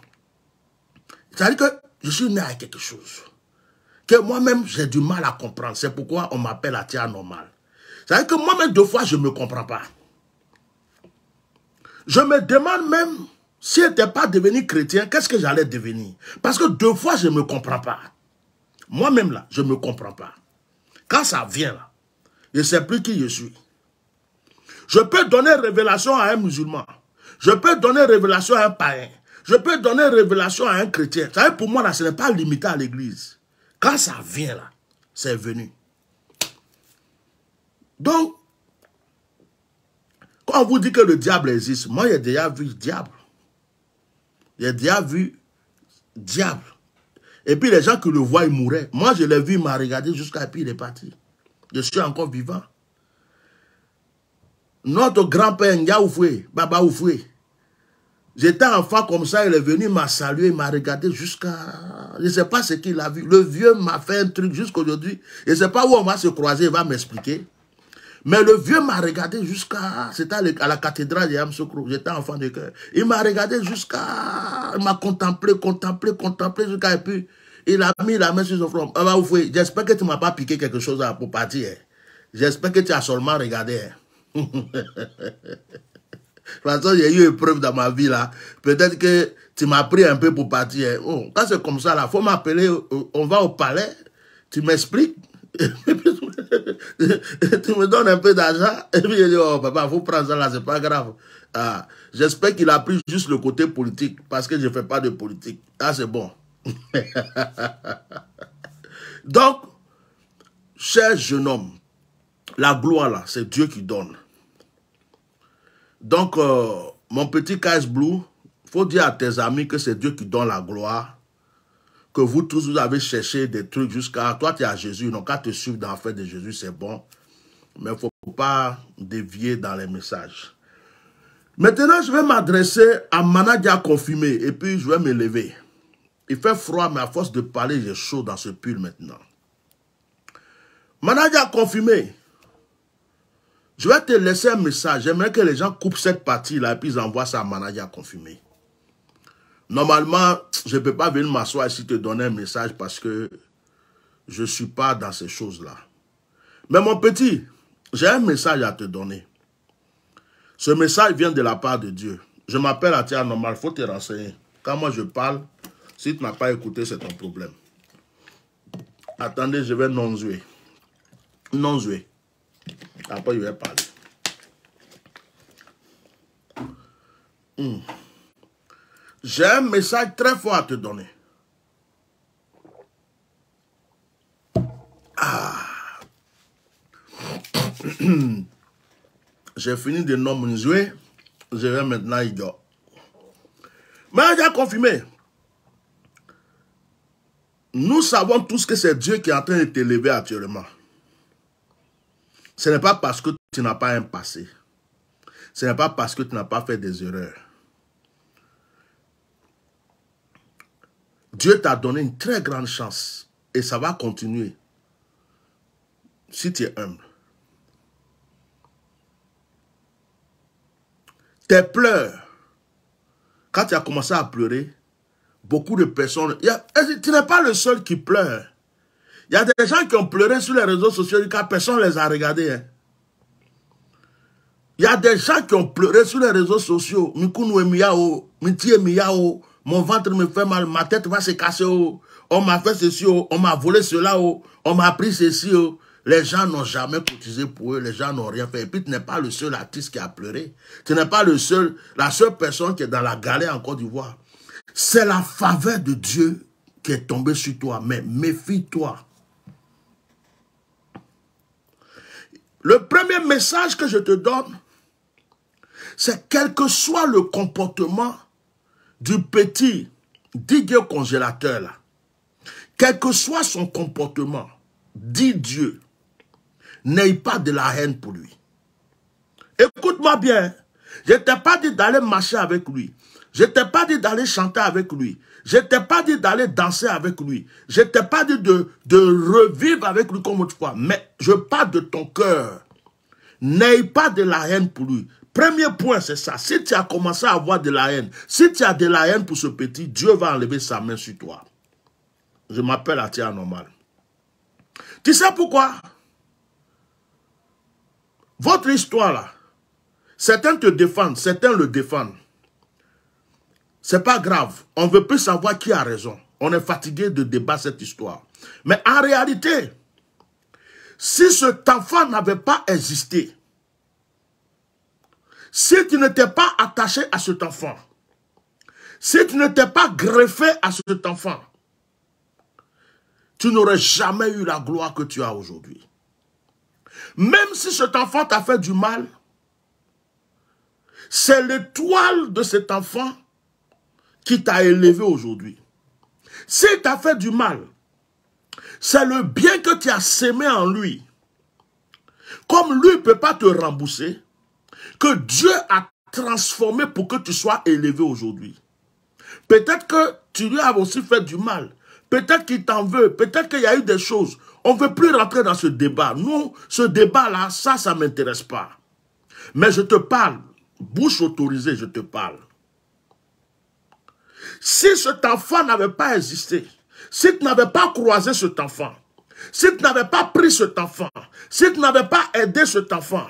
C'est-à-dire que je suis né à quelque chose. Que moi-même, j'ai du mal à comprendre. C'est pourquoi on m'appelle la Théanormal. normale C'est-à-dire que moi-même, deux fois, je ne me comprends pas. Je me demande même, si je n'étais pas devenu chrétien, qu'est-ce que j'allais devenir Parce que deux fois, je ne me comprends pas. Moi-même, là, je ne me comprends pas. Quand ça vient, là, je ne sais plus qui je suis. Je peux donner révélation à un musulman. Je peux donner révélation à un païen. Je peux donner révélation à un chrétien. savez, pour moi, là, ce n'est pas limité à l'église. Quand ça vient, là, c'est venu. Donc, on vous dit que le diable existe, moi j'ai déjà vu le diable. J'ai déjà vu diable. Et puis les gens qui le voient, ils mouraient. Moi je l'ai vu, il m'a regardé jusqu'à et puis il est parti. Je suis encore vivant. Notre grand-père Ngaoufoué, Baba j'étais enfant comme ça, il est venu, m'a salué, il m'a regardé jusqu'à... Je ne sais pas ce qu'il a vu. Le vieux m'a fait un truc jusqu'à aujourd'hui, Je ne sais pas où on va se croiser, il va m'expliquer. Mais le vieux m'a regardé jusqu'à... C'était à, la cathédrale de Yamsoukro, j'étais enfant de cœur. Il m'a regardé jusqu'à... Il m'a contemplé, contemplé, contemplé jusqu'à... Et puis, il a mis la main sur son front. Ah, bah, j'espère que tu ne m'as pas piqué quelque chose pour partir. Hein. J'espère que tu as seulement regardé. Hein. de j'ai eu une preuve dans ma vie là. Peut-être que tu m'as pris un peu pour partir. Hein. Oh, quand c'est comme ça il faut m'appeler, on va au palais, tu m'expliques. tu me donnes un peu d'argent. Et puis, il dit, oh, papa, vous prenez ça là, c'est pas grave. Ah, j'espère qu'il a pris juste le côté politique, parce que je ne fais pas de politique. Ah, c'est bon. Donc, cher jeune homme, la gloire là, c'est Dieu qui donne. Donc, euh, mon petit casse blue, faut dire à tes amis que c'est Dieu qui donne la gloire que vous tous, vous avez cherché des trucs jusqu'à... Toi, tu es à Jésus, donc quand tu suivre dans la de Jésus, c'est bon. Mais il ne faut pas dévier dans les messages. Maintenant, je vais m'adresser à Manadia confirmé et puis je vais me lever. Il fait froid, mais à force de parler, j'ai chaud dans ce pull maintenant. Manadia confirmé, je vais te laisser un message. J'aimerais que les gens coupent cette partie-là et puis ils envoient ça à Manadia confirmé. Normalement, je ne peux pas venir m'asseoir ici te donner un message parce que je ne suis pas dans ces choses-là. Mais mon petit, j'ai un message à te donner. Ce message vient de la part de Dieu. Je m'appelle Atia Normal, il faut te renseigner. Quand moi je parle, si tu n'as pas écouté, c'est ton problème. Attendez, je vais non jouer. Non jouer. Après, je vais parler. Hmm j'ai un message très fort à te donner. Ah. J'ai fini de nommer jouer. Je vais maintenant y Mais j'ai confirmé. Nous savons tous que c'est Dieu qui est en train de t'élever actuellement. Ce n'est pas parce que tu n'as pas un passé. Ce n'est pas parce que tu n'as pas fait des erreurs. Dieu t'a donné une très grande chance et ça va continuer si tu es humble. Tes pleurs, quand tu as commencé à pleurer, beaucoup de personnes, eh, tu n'es pas le seul qui pleure. Il y a des gens qui ont pleuré sur les réseaux sociaux car personne ne les a regardés. Hein. Il y a des gens qui ont pleuré sur les réseaux sociaux. Miao, Miao, mon ventre me fait mal, ma tête va se casser, oh. on m'a fait ceci, oh. on m'a volé cela, oh. on m'a pris ceci. Oh. Les gens n'ont jamais cotisé pour eux, les gens n'ont rien fait. Et puis tu n'es pas le seul artiste qui a pleuré. Tu n'es pas le seul, la seule personne qui est dans la galère en Côte d'Ivoire. C'est la faveur de Dieu qui est tombée sur toi, mais méfie-toi. Le premier message que je te donne, c'est quel que soit le comportement du petit Dieu congélateur, là, quel que soit son comportement, dit Dieu, n'aie pas de la haine pour lui. Écoute-moi bien, je t'ai pas dit d'aller marcher avec lui. Je t'ai pas dit d'aller chanter avec lui. Je t'ai pas dit d'aller danser avec lui. Je t'ai pas dit de, de revivre avec lui comme autrefois. Mais je parle de ton cœur. N'aie pas de la haine pour lui. Premier point, c'est ça. Si tu as commencé à avoir de la haine, si tu as de la haine pour ce petit, Dieu va enlever sa main sur toi. Je m'appelle Atia Normal. Tu sais pourquoi Votre histoire là, certains te défendent, certains le défendent. C'est pas grave. On veut plus savoir qui a raison. On est fatigué de débattre cette histoire. Mais en réalité, si cet enfant n'avait pas existé, si tu n'étais pas attaché à cet enfant, si tu n'étais pas greffé à cet enfant, tu n'aurais jamais eu la gloire que tu as aujourd'hui. Même si cet enfant t'a fait du mal, c'est l'étoile de cet enfant qui t'a élevé aujourd'hui. Si t'a fait du mal, c'est le bien que tu as sémé en lui. Comme lui ne peut pas te rembourser, que Dieu a transformé pour que tu sois élevé aujourd'hui. Peut-être que tu lui as aussi fait du mal. Peut-être qu'il t'en veut. Peut-être qu'il y a eu des choses. On ne veut plus rentrer dans ce débat. Non, ce débat-là, ça, ça ne m'intéresse pas. Mais je te parle, bouche autorisée, je te parle. Si cet enfant n'avait pas existé, si tu n'avais pas croisé cet enfant, si tu n'avais pas pris cet enfant, si tu n'avais pas aidé cet enfant,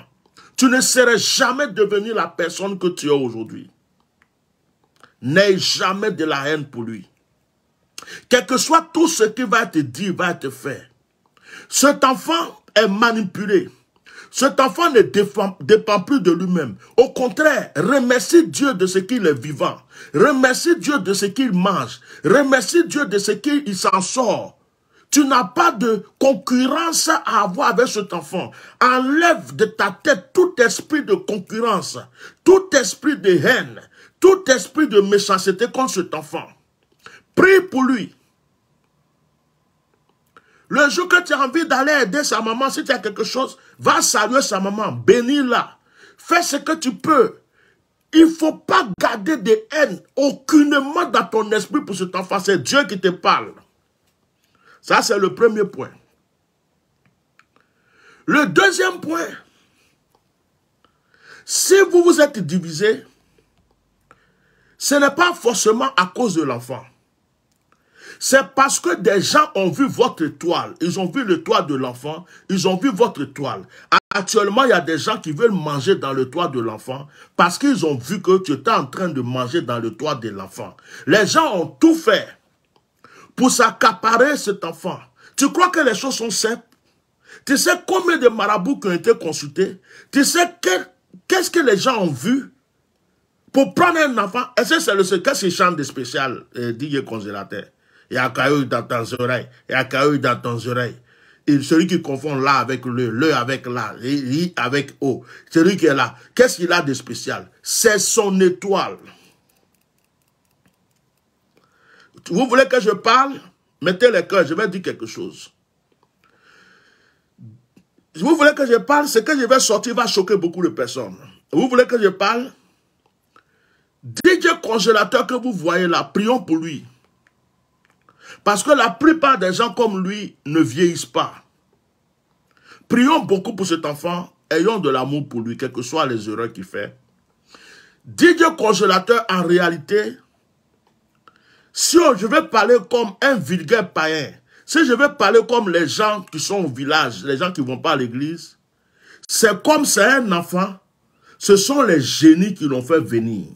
tu ne serais jamais devenu la personne que tu es aujourd'hui. N'aie jamais de la haine pour lui. Quel que soit tout ce qu'il va te dire, va te faire. Cet enfant est manipulé. Cet enfant ne dépend, plus de lui-même. Au contraire, remercie Dieu de ce qu'il est vivant. Remercie Dieu de ce qu'il mange. Remercie Dieu de ce qu'il s'en sort. Tu n'as pas de concurrence à avoir avec cet enfant. Enlève de ta tête tout esprit de concurrence, tout esprit de haine, tout esprit de méchanceté contre cet enfant. Prie pour lui. Le jour que tu as envie d'aller aider sa maman, si tu as quelque chose, va saluer sa maman, bénis-la. Fais ce que tu peux. Il ne faut pas garder de haine aucunement dans ton esprit pour cet enfant. C'est Dieu qui te parle. Ça, c'est le premier point. Le deuxième point, si vous vous êtes divisé, ce n'est pas forcément à cause de l'enfant. C'est parce que des gens ont vu votre toile. Ils ont vu le toit de l'enfant. Ils ont vu votre toile. Actuellement, il y a des gens qui veulent manger dans le toit de l'enfant parce qu'ils ont vu que tu étais en train de manger dans le toit de l'enfant. Les gens ont tout fait pour s'accaparer cet enfant. Tu crois que les choses sont simples Tu sais combien de marabouts qui ont été consultés Tu sais qu'est-ce que les gens ont vu pour prendre un enfant Est-ce que c'est le quest chante de spécial, dit euh, dit congélateur Il y a caillou dans ton oreille, il y a caillou dans ton oreille. celui qui confond là avec le, le avec la, l'I avec o. Celui qui est là, qu'est-ce qu'il a de spécial C'est son étoile. Vous voulez que je parle Mettez les cœur, je vais dire quelque chose. Vous voulez que je parle Ce que je vais sortir va choquer beaucoup de personnes. Vous voulez que je parle DJ congélateur que vous voyez là, prions pour lui. Parce que la plupart des gens comme lui ne vieillissent pas. Prions beaucoup pour cet enfant. Ayons de l'amour pour lui, quelles que soient les erreurs qu'il fait. DJ congélateur, en réalité, si oh, je vais parler comme un vulgaire païen, si je vais parler comme les gens qui sont au village, les gens qui ne vont pas à l'église, c'est comme c'est un enfant, ce sont les génies qui l'ont fait venir.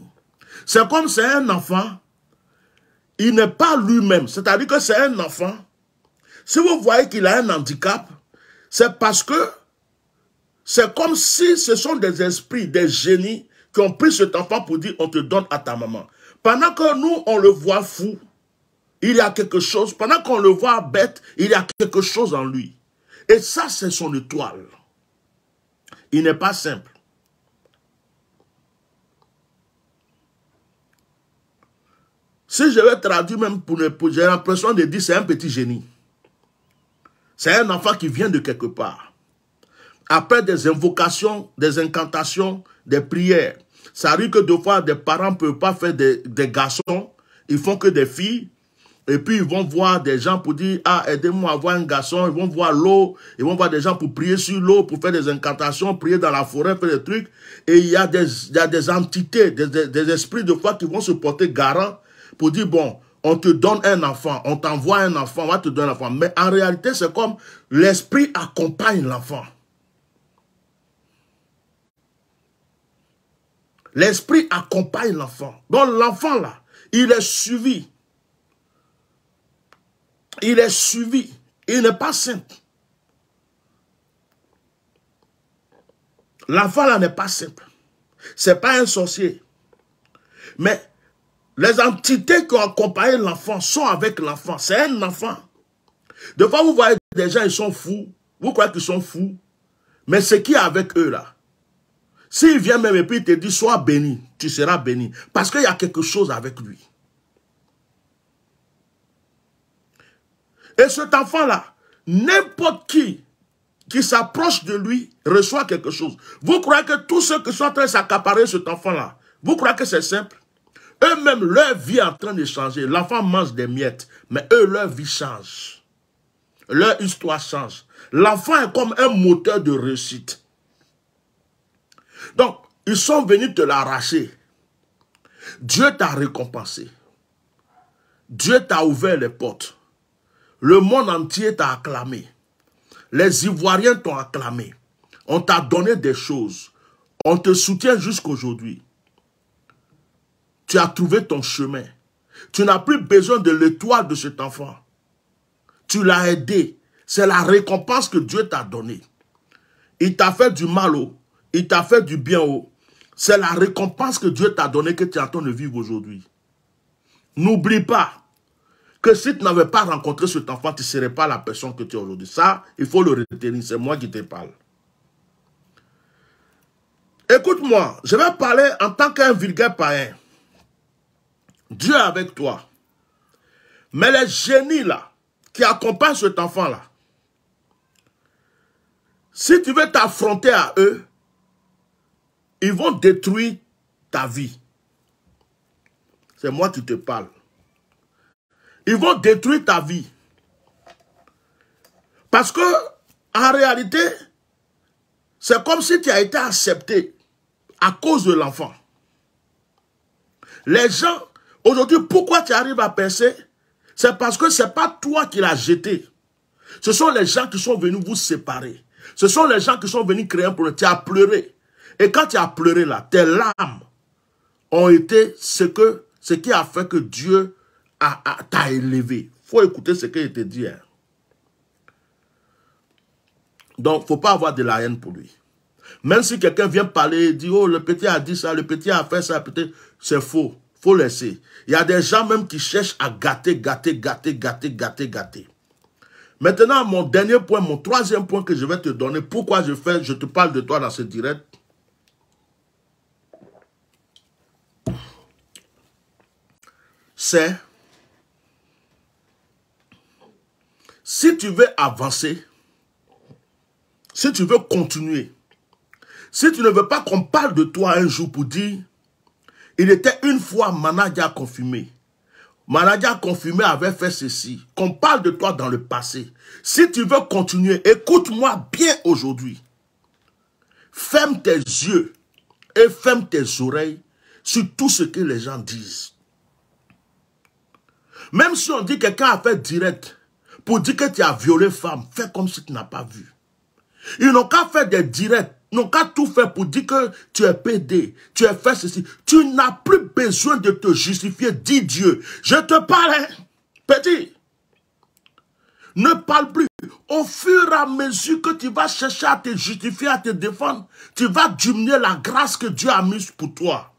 C'est comme c'est un enfant, il n'est pas lui-même, c'est-à-dire que c'est un enfant. Si vous voyez qu'il a un handicap, c'est parce que c'est comme si ce sont des esprits, des génies qui ont pris cet enfant pour dire on te donne à ta maman. Pendant que nous, on le voit fou, il y a quelque chose. Pendant qu'on le voit bête, il y a quelque chose en lui. Et ça, c'est son étoile. Il n'est pas simple. Si je vais traduire même pour pas, J'ai l'impression de dire c'est un petit génie. C'est un enfant qui vient de quelque part. Après des invocations, des incantations, des prières, ça arrive que deux fois, des parents ne peuvent pas faire des, garçons. Ils font que des filles. Et puis, ils vont voir des gens pour dire, ah, aidez-moi à avoir un garçon. Ils vont voir l'eau. Ils vont voir des gens pour prier sur l'eau, pour faire des incantations, prier dans la forêt, faire des trucs. Et il y a des, entités, des, des, des esprits de foi qui vont se porter garant pour dire, bon, on te donne un enfant, on t'envoie un enfant, on va te donner un enfant. Mais en réalité, c'est comme l'esprit accompagne l'enfant. L'esprit accompagne l'enfant. Donc l'enfant là, il est suivi. Il est suivi. Il n'est pas simple. L'enfant là n'est pas simple. C'est pas un sorcier. Mais les entités qui ont accompagné l'enfant sont avec l'enfant. C'est un enfant. De fois, vous voyez des gens, ils sont fous. Vous croyez qu'ils sont fous. Mais ce qui est avec eux là, s'il vient même et puis il te dit, sois béni, tu seras béni. Parce qu'il y a quelque chose avec lui. Et cet enfant-là, n'importe qui qui s'approche de lui reçoit quelque chose. Vous croyez que tous ceux qui sont en train de s'accaparer cet enfant-là, vous croyez que c'est simple Eux-mêmes, leur vie est en train de changer. L'enfant mange des miettes, mais eux, leur vie change. Leur histoire change. L'enfant est comme un moteur de réussite. Donc, ils sont venus te l'arracher. Dieu t'a récompensé. Dieu t'a ouvert les portes. Le monde entier t'a acclamé. Les Ivoiriens t'ont acclamé. On t'a donné des choses. On te soutient jusqu'aujourd'hui. Tu as trouvé ton chemin. Tu n'as plus besoin de l'étoile de cet enfant. Tu l'as aidé. C'est la récompense que Dieu t'a donnée. Il t'a fait du mal, il t'a fait du bien. haut. Oh. C'est la récompense que Dieu t'a donnée que tu es en train de vivre aujourd'hui. N'oublie pas que si tu n'avais pas rencontré cet enfant, tu ne serais pas la personne que tu es aujourd'hui. Ça, il faut le retenir. C'est moi qui te parle. Écoute-moi, je vais parler en tant qu'un vulgaire païen. Dieu est avec toi. Mais les génies là, qui accompagnent cet enfant là, si tu veux t'affronter à eux, ils vont détruire ta vie. C'est moi qui te parle. Ils vont détruire ta vie. Parce que, en réalité, c'est comme si tu as été accepté à cause de l'enfant. Les gens, aujourd'hui, pourquoi tu arrives à percer C'est parce que ce n'est pas toi qui l'as jeté. Ce sont les gens qui sont venus vous séparer. Ce sont les gens qui sont venus créer un problème. Tu as pleuré. Et quand tu as pleuré là, tes larmes ont été ce, que, ce qui a fait que Dieu t'a a, élevé. Il faut écouter ce qu'il te dit. Hein. Donc, il ne faut pas avoir de la haine pour lui. Même si quelqu'un vient parler et dit, oh, le petit a dit ça, le petit a fait ça, peut-être, c'est faux. faut laisser. Il y a des gens même qui cherchent à gâter, gâter, gâter, gâter, gâter, gâter. Maintenant, mon dernier point, mon troisième point que je vais te donner, pourquoi je fais, je te parle de toi dans ce direct, c'est si tu veux avancer, si tu veux continuer, si tu ne veux pas qu'on parle de toi un jour pour dire, il était une fois manager confirmé. Manager confirmé avait fait ceci. Qu'on parle de toi dans le passé. Si tu veux continuer, écoute-moi bien aujourd'hui. Ferme tes yeux et ferme tes oreilles sur tout ce que les gens disent. Même si on dit que quelqu'un a fait direct, pour dire que tu as violé femme, fais comme si tu n'as pas vu. Ils n'ont qu'à faire des directs, ils n'ont qu'à tout faire pour dire que tu es pédé, tu as fait ceci. Tu n'as plus besoin de te justifier, dis Dieu. Je te parle, hein. petit. Ne parle plus. Au fur et à mesure que tu vas chercher à te justifier, à te défendre, tu vas diminuer la grâce que Dieu a mise pour toi.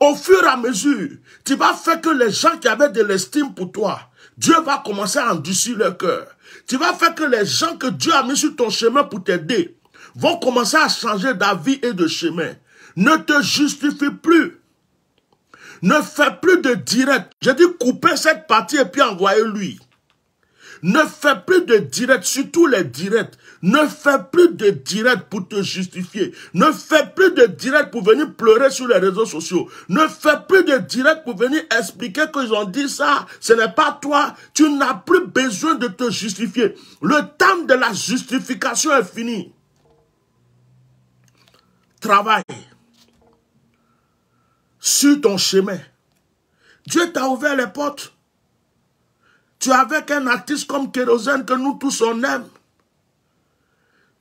Au fur et à mesure, tu vas faire que les gens qui avaient de l'estime pour toi, Dieu va commencer à endurcir leur cœur. Tu vas faire que les gens que Dieu a mis sur ton chemin pour t'aider vont commencer à changer d'avis et de chemin. Ne te justifie plus. Ne fais plus de direct. J'ai dit couper cette partie et puis envoyer lui. Ne fais plus de direct, surtout les directs. Ne fais plus de direct pour te justifier. Ne fais plus de direct pour venir pleurer sur les réseaux sociaux. Ne fais plus de direct pour venir expliquer qu'ils ont dit ça. Ce n'est pas toi. Tu n'as plus besoin de te justifier. Le temps de la justification est fini. Travaille sur ton chemin. Dieu t'a ouvert les portes. Tu es avec un artiste comme Kérosène que nous tous on aime.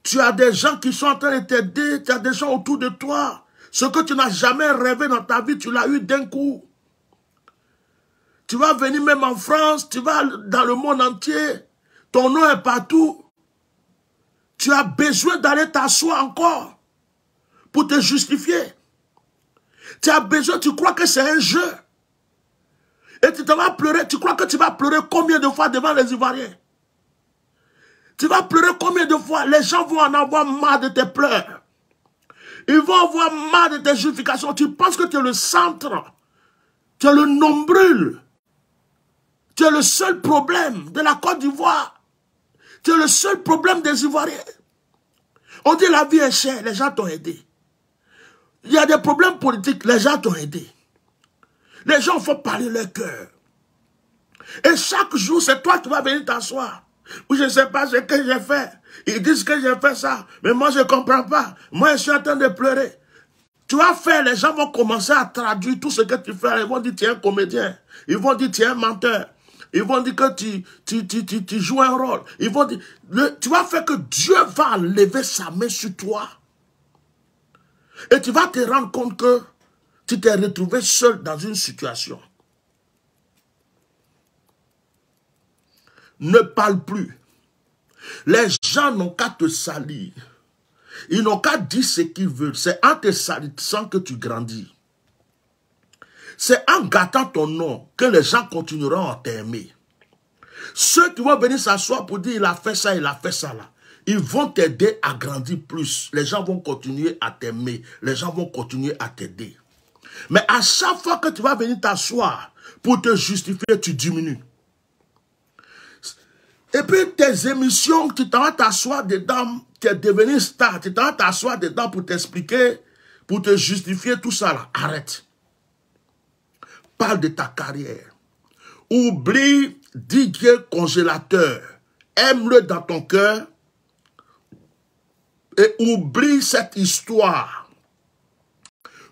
Tu as des gens qui sont en train de t'aider, tu as des gens autour de toi. Ce que tu n'as jamais rêvé dans ta vie, tu l'as eu d'un coup. Tu vas venir même en France, tu vas dans le monde entier. Ton nom est partout. Tu as besoin d'aller t'asseoir encore pour te justifier. Tu as besoin, tu crois que c'est un jeu. Et tu te vas pleurer, tu crois que tu vas pleurer combien de fois devant les Ivoiriens tu vas pleurer combien de fois Les gens vont en avoir marre de tes pleurs. Ils vont avoir marre de tes justifications. Tu penses que tu es le centre. Tu es le nombril. Tu es le seul problème de la Côte d'Ivoire. Tu es le seul problème des Ivoiriens. On dit la vie est chère, les gens t'ont aidé. Il y a des problèmes politiques, les gens t'ont aidé. Les gens font parler leur cœur. Et chaque jour, c'est toi qui vas venir t'asseoir. Ou je ne sais pas ce que j'ai fait. Ils disent que j'ai fait ça. Mais moi, je ne comprends pas. Moi, je suis en train de pleurer. Tu vas faire, les gens vont commencer à traduire tout ce que tu fais. Ils vont dire, tu es un comédien. Ils vont dire, tu es un menteur. Ils vont dire que tu, tu, joues un rôle. Ils vont tu vas faire que Dieu va lever sa main sur toi. Et tu vas te rendre compte que tu t'es retrouvé seul dans une situation. ne parle plus. Les gens n'ont qu'à te salir. Ils n'ont qu'à dire ce qu'ils veulent. C'est en te salissant que tu grandis. C'est en gâtant ton nom que les gens continueront à t'aimer. Ceux qui vont venir s'asseoir pour dire il a fait ça, il a fait ça là, ils vont t'aider à grandir plus. Les gens vont continuer à t'aimer. Les gens vont continuer à t'aider. Mais à chaque fois que tu vas venir t'asseoir pour te justifier, tu diminues. Et puis tes émissions, tu t'en t'asseoir dedans, tu es devenu star, tu t'en t'asseoir dedans pour t'expliquer, pour te justifier tout ça Arrête. Parle de ta carrière. Oublie Dieu congélateur. Aime-le dans ton cœur. Et oublie cette histoire.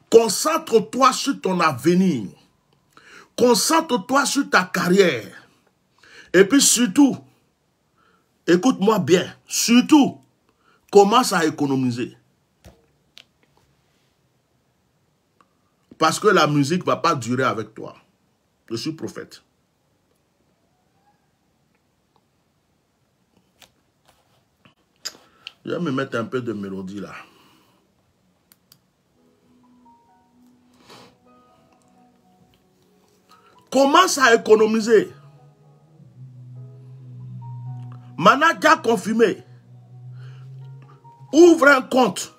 Concentre-toi sur ton avenir. Concentre-toi sur ta carrière. Et puis surtout, Écoute-moi bien. Surtout, commence à économiser. Parce que la musique ne va pas durer avec toi. Je suis prophète. Je vais me mettre un peu de mélodie là. Commence à économiser manager confirmé, ouvre un compte,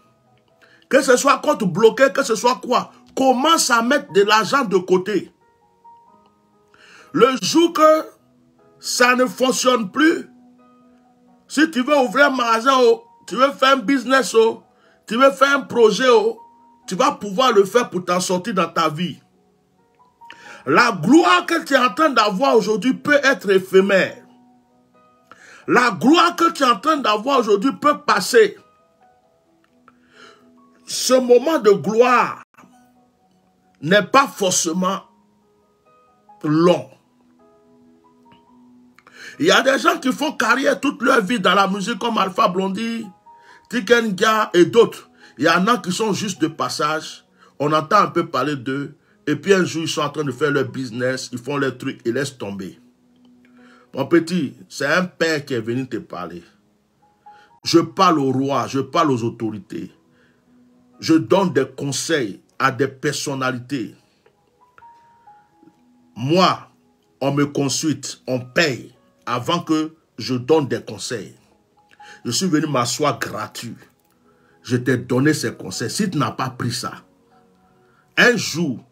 que ce soit compte bloqué, que ce soit quoi, commence à mettre de l'argent de côté. Le jour que ça ne fonctionne plus, si tu veux ouvrir un magasin, oh, tu veux faire un business, oh, tu veux faire un projet, oh, tu vas pouvoir le faire pour t'en sortir dans ta vie. La gloire que tu es en train d'avoir aujourd'hui peut être éphémère. La gloire que tu es en train d'avoir aujourd'hui peut passer. Ce moment de gloire n'est pas forcément long. Il y a des gens qui font carrière toute leur vie dans la musique comme Alpha Blondie, Tikenga et d'autres. Il y en a qui sont juste de passage. On entend un peu parler d'eux. Et puis un jour, ils sont en train de faire leur business, ils font leurs trucs, et laissent tomber. Mon petit, c'est un père qui est venu te parler. Je parle au roi, je parle aux autorités. Je donne des conseils à des personnalités. Moi, on me consulte, on paye avant que je donne des conseils. Je suis venu m'asseoir gratuit. Je t'ai donné ces conseils. Si tu n'as pas pris ça, un jour,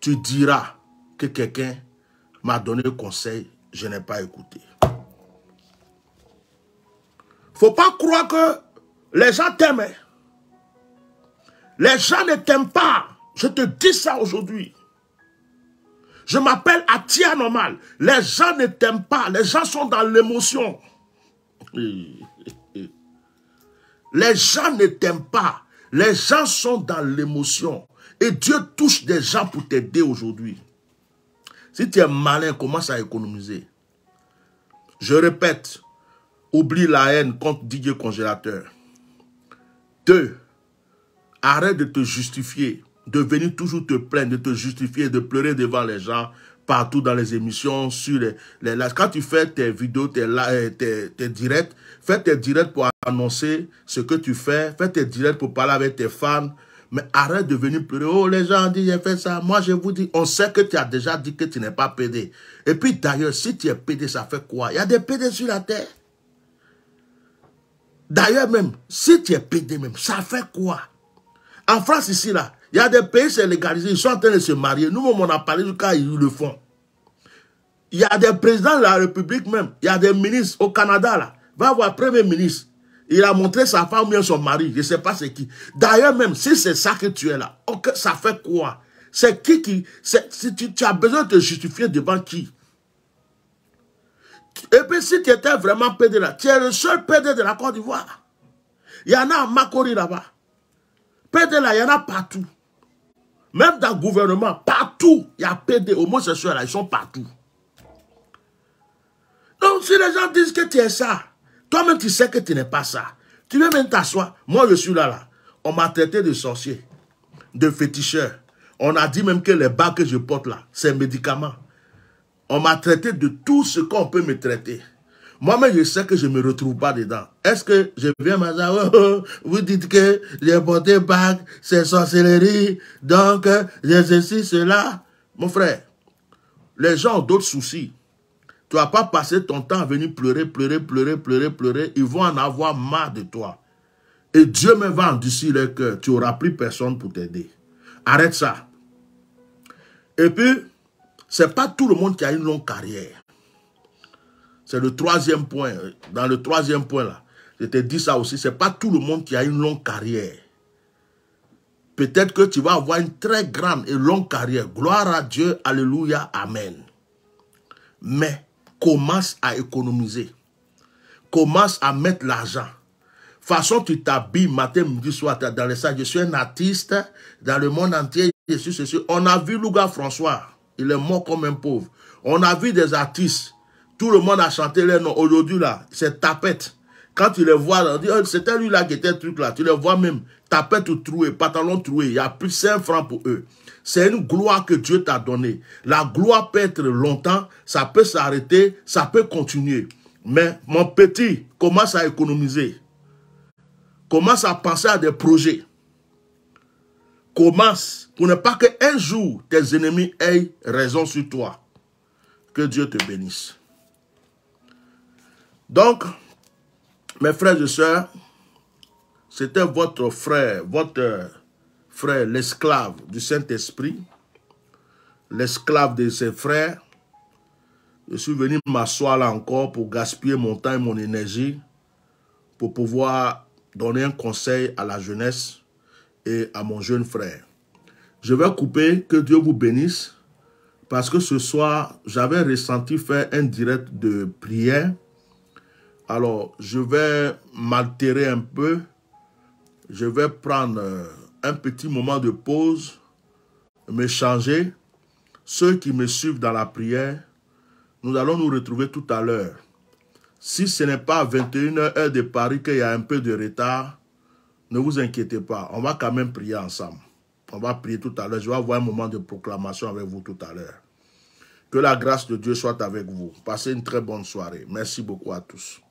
tu diras que quelqu'un m'a donné conseil je n'ai pas écouté. Faut pas croire que les gens t'aiment. Les gens ne t'aiment pas. Je te dis ça aujourd'hui. Je m'appelle Atia Normal. Les gens ne t'aiment pas. Les gens sont dans l'émotion. Les gens ne t'aiment pas. Les gens sont dans l'émotion. Et Dieu touche des gens pour t'aider aujourd'hui. Si tu es malin, commence à économiser. Je répète, oublie la haine contre Didier Congélateur. Deux, arrête de te justifier, de venir toujours te plaindre, de te justifier, de pleurer devant les gens, partout dans les émissions, sur les, Quand tu fais tes vidéos, tes, euh, tes, tes directs, fais tes directs pour annoncer ce que tu fais, fais tes directs pour parler avec tes fans, mais arrête de venir pleurer. Oh, les gens ont dit, j'ai fait ça. Moi, je vous dis, on sait que tu as déjà dit que tu n'es pas pédé. Et puis d'ailleurs, si tu es pédé, ça fait quoi Il y a des pédés sur la terre. D'ailleurs même, si tu es pédé même, ça fait quoi En France ici, là, il y a des pays, c'est Ils sont en train de se marier. Nous, on a parlé jusqu'à ils le font. Il y a des présidents de la République même. Il y a des ministres au Canada, là. Va voir, premier ministre. Il a montré sa femme ou son mari, je ne sais pas c'est qui. D'ailleurs même, si c'est ça que tu es là, ça fait quoi C'est qui qui... Si tu, as besoin de te justifier devant qui Et puis si tu étais vraiment PD là, tu es le seul PD de la Côte d'Ivoire. Il y en a à Makori là-bas. PD là, il y en a partout. Même dans le gouvernement, partout, il y a PD, homosexuels là, ils sont partout. Donc si les gens disent que tu es ça, toi-même, tu sais que tu n'es pas ça. Tu veux même t'asseoir. Moi, je suis là, là. On m'a traité de sorcier, de féticheur. On a dit même que les bagues que je porte là, c'est médicament. On m'a traité de tout ce qu'on peut me traiter. Moi-même, je sais que je ne me retrouve pas dedans. Est-ce que je viens oh, oh, vous dites que j'ai porté bague, c'est sorcellerie, donc euh, j'ai ceci, cela. Mon frère, les gens ont d'autres soucis. Tu vas pas passer ton temps à venir pleurer, pleurer, pleurer, pleurer, pleurer. Ils vont en avoir marre de toi. Et Dieu me vend d'ici le cœur. Tu auras plus personne pour t'aider. Arrête ça. Et puis, c'est pas tout le monde qui a une longue carrière. C'est le troisième point. Dans le troisième point là, je te dis ça aussi. C'est pas tout le monde qui a une longue carrière. Peut-être que tu vas avoir une très grande et longue carrière. Gloire à Dieu. Alléluia. Amen. Mais commence à économiser. Commence à mettre l'argent. Façon, tu t'habilles matin, midi, soir, dans les salles. Je suis un artiste dans le monde entier. On a vu Louga François. Il est mort comme un pauvre. On a vu des artistes. Tout le monde a chanté leur nom. Aujourd'hui, là, c'est tapette. Quand tu les vois, oh, c'était lui là qui était truc là. Tu les vois même tapette troué, pantalon troué, il y a plus 5 francs pour eux. C'est une gloire que Dieu t'a donnée. La gloire peut être longtemps, ça peut s'arrêter, ça peut continuer. Mais mon petit, commence à économiser. Commence à penser à des projets. Commence pour ne pas qu'un jour tes ennemis aient raison sur toi. Que Dieu te bénisse. Donc, mes frères et sœurs, c'était votre frère, votre frère, l'esclave du Saint-Esprit, l'esclave de ses frères. Je suis venu m'asseoir là encore pour gaspiller mon temps et mon énergie pour pouvoir donner un conseil à la jeunesse et à mon jeune frère. Je vais couper, que Dieu vous bénisse, parce que ce soir, j'avais ressenti faire un direct de prière. Alors, je vais m'altérer un peu je vais prendre euh, un petit moment de pause, me changer. Ceux qui me suivent dans la prière, nous allons nous retrouver tout à l'heure. Si ce n'est pas à 21h de Paris qu'il y a un peu de retard, ne vous inquiétez pas, on va quand même prier ensemble. On va prier tout à l'heure. Je vais avoir un moment de proclamation avec vous tout à l'heure. Que la grâce de Dieu soit avec vous. Passez une très bonne soirée. Merci beaucoup à tous.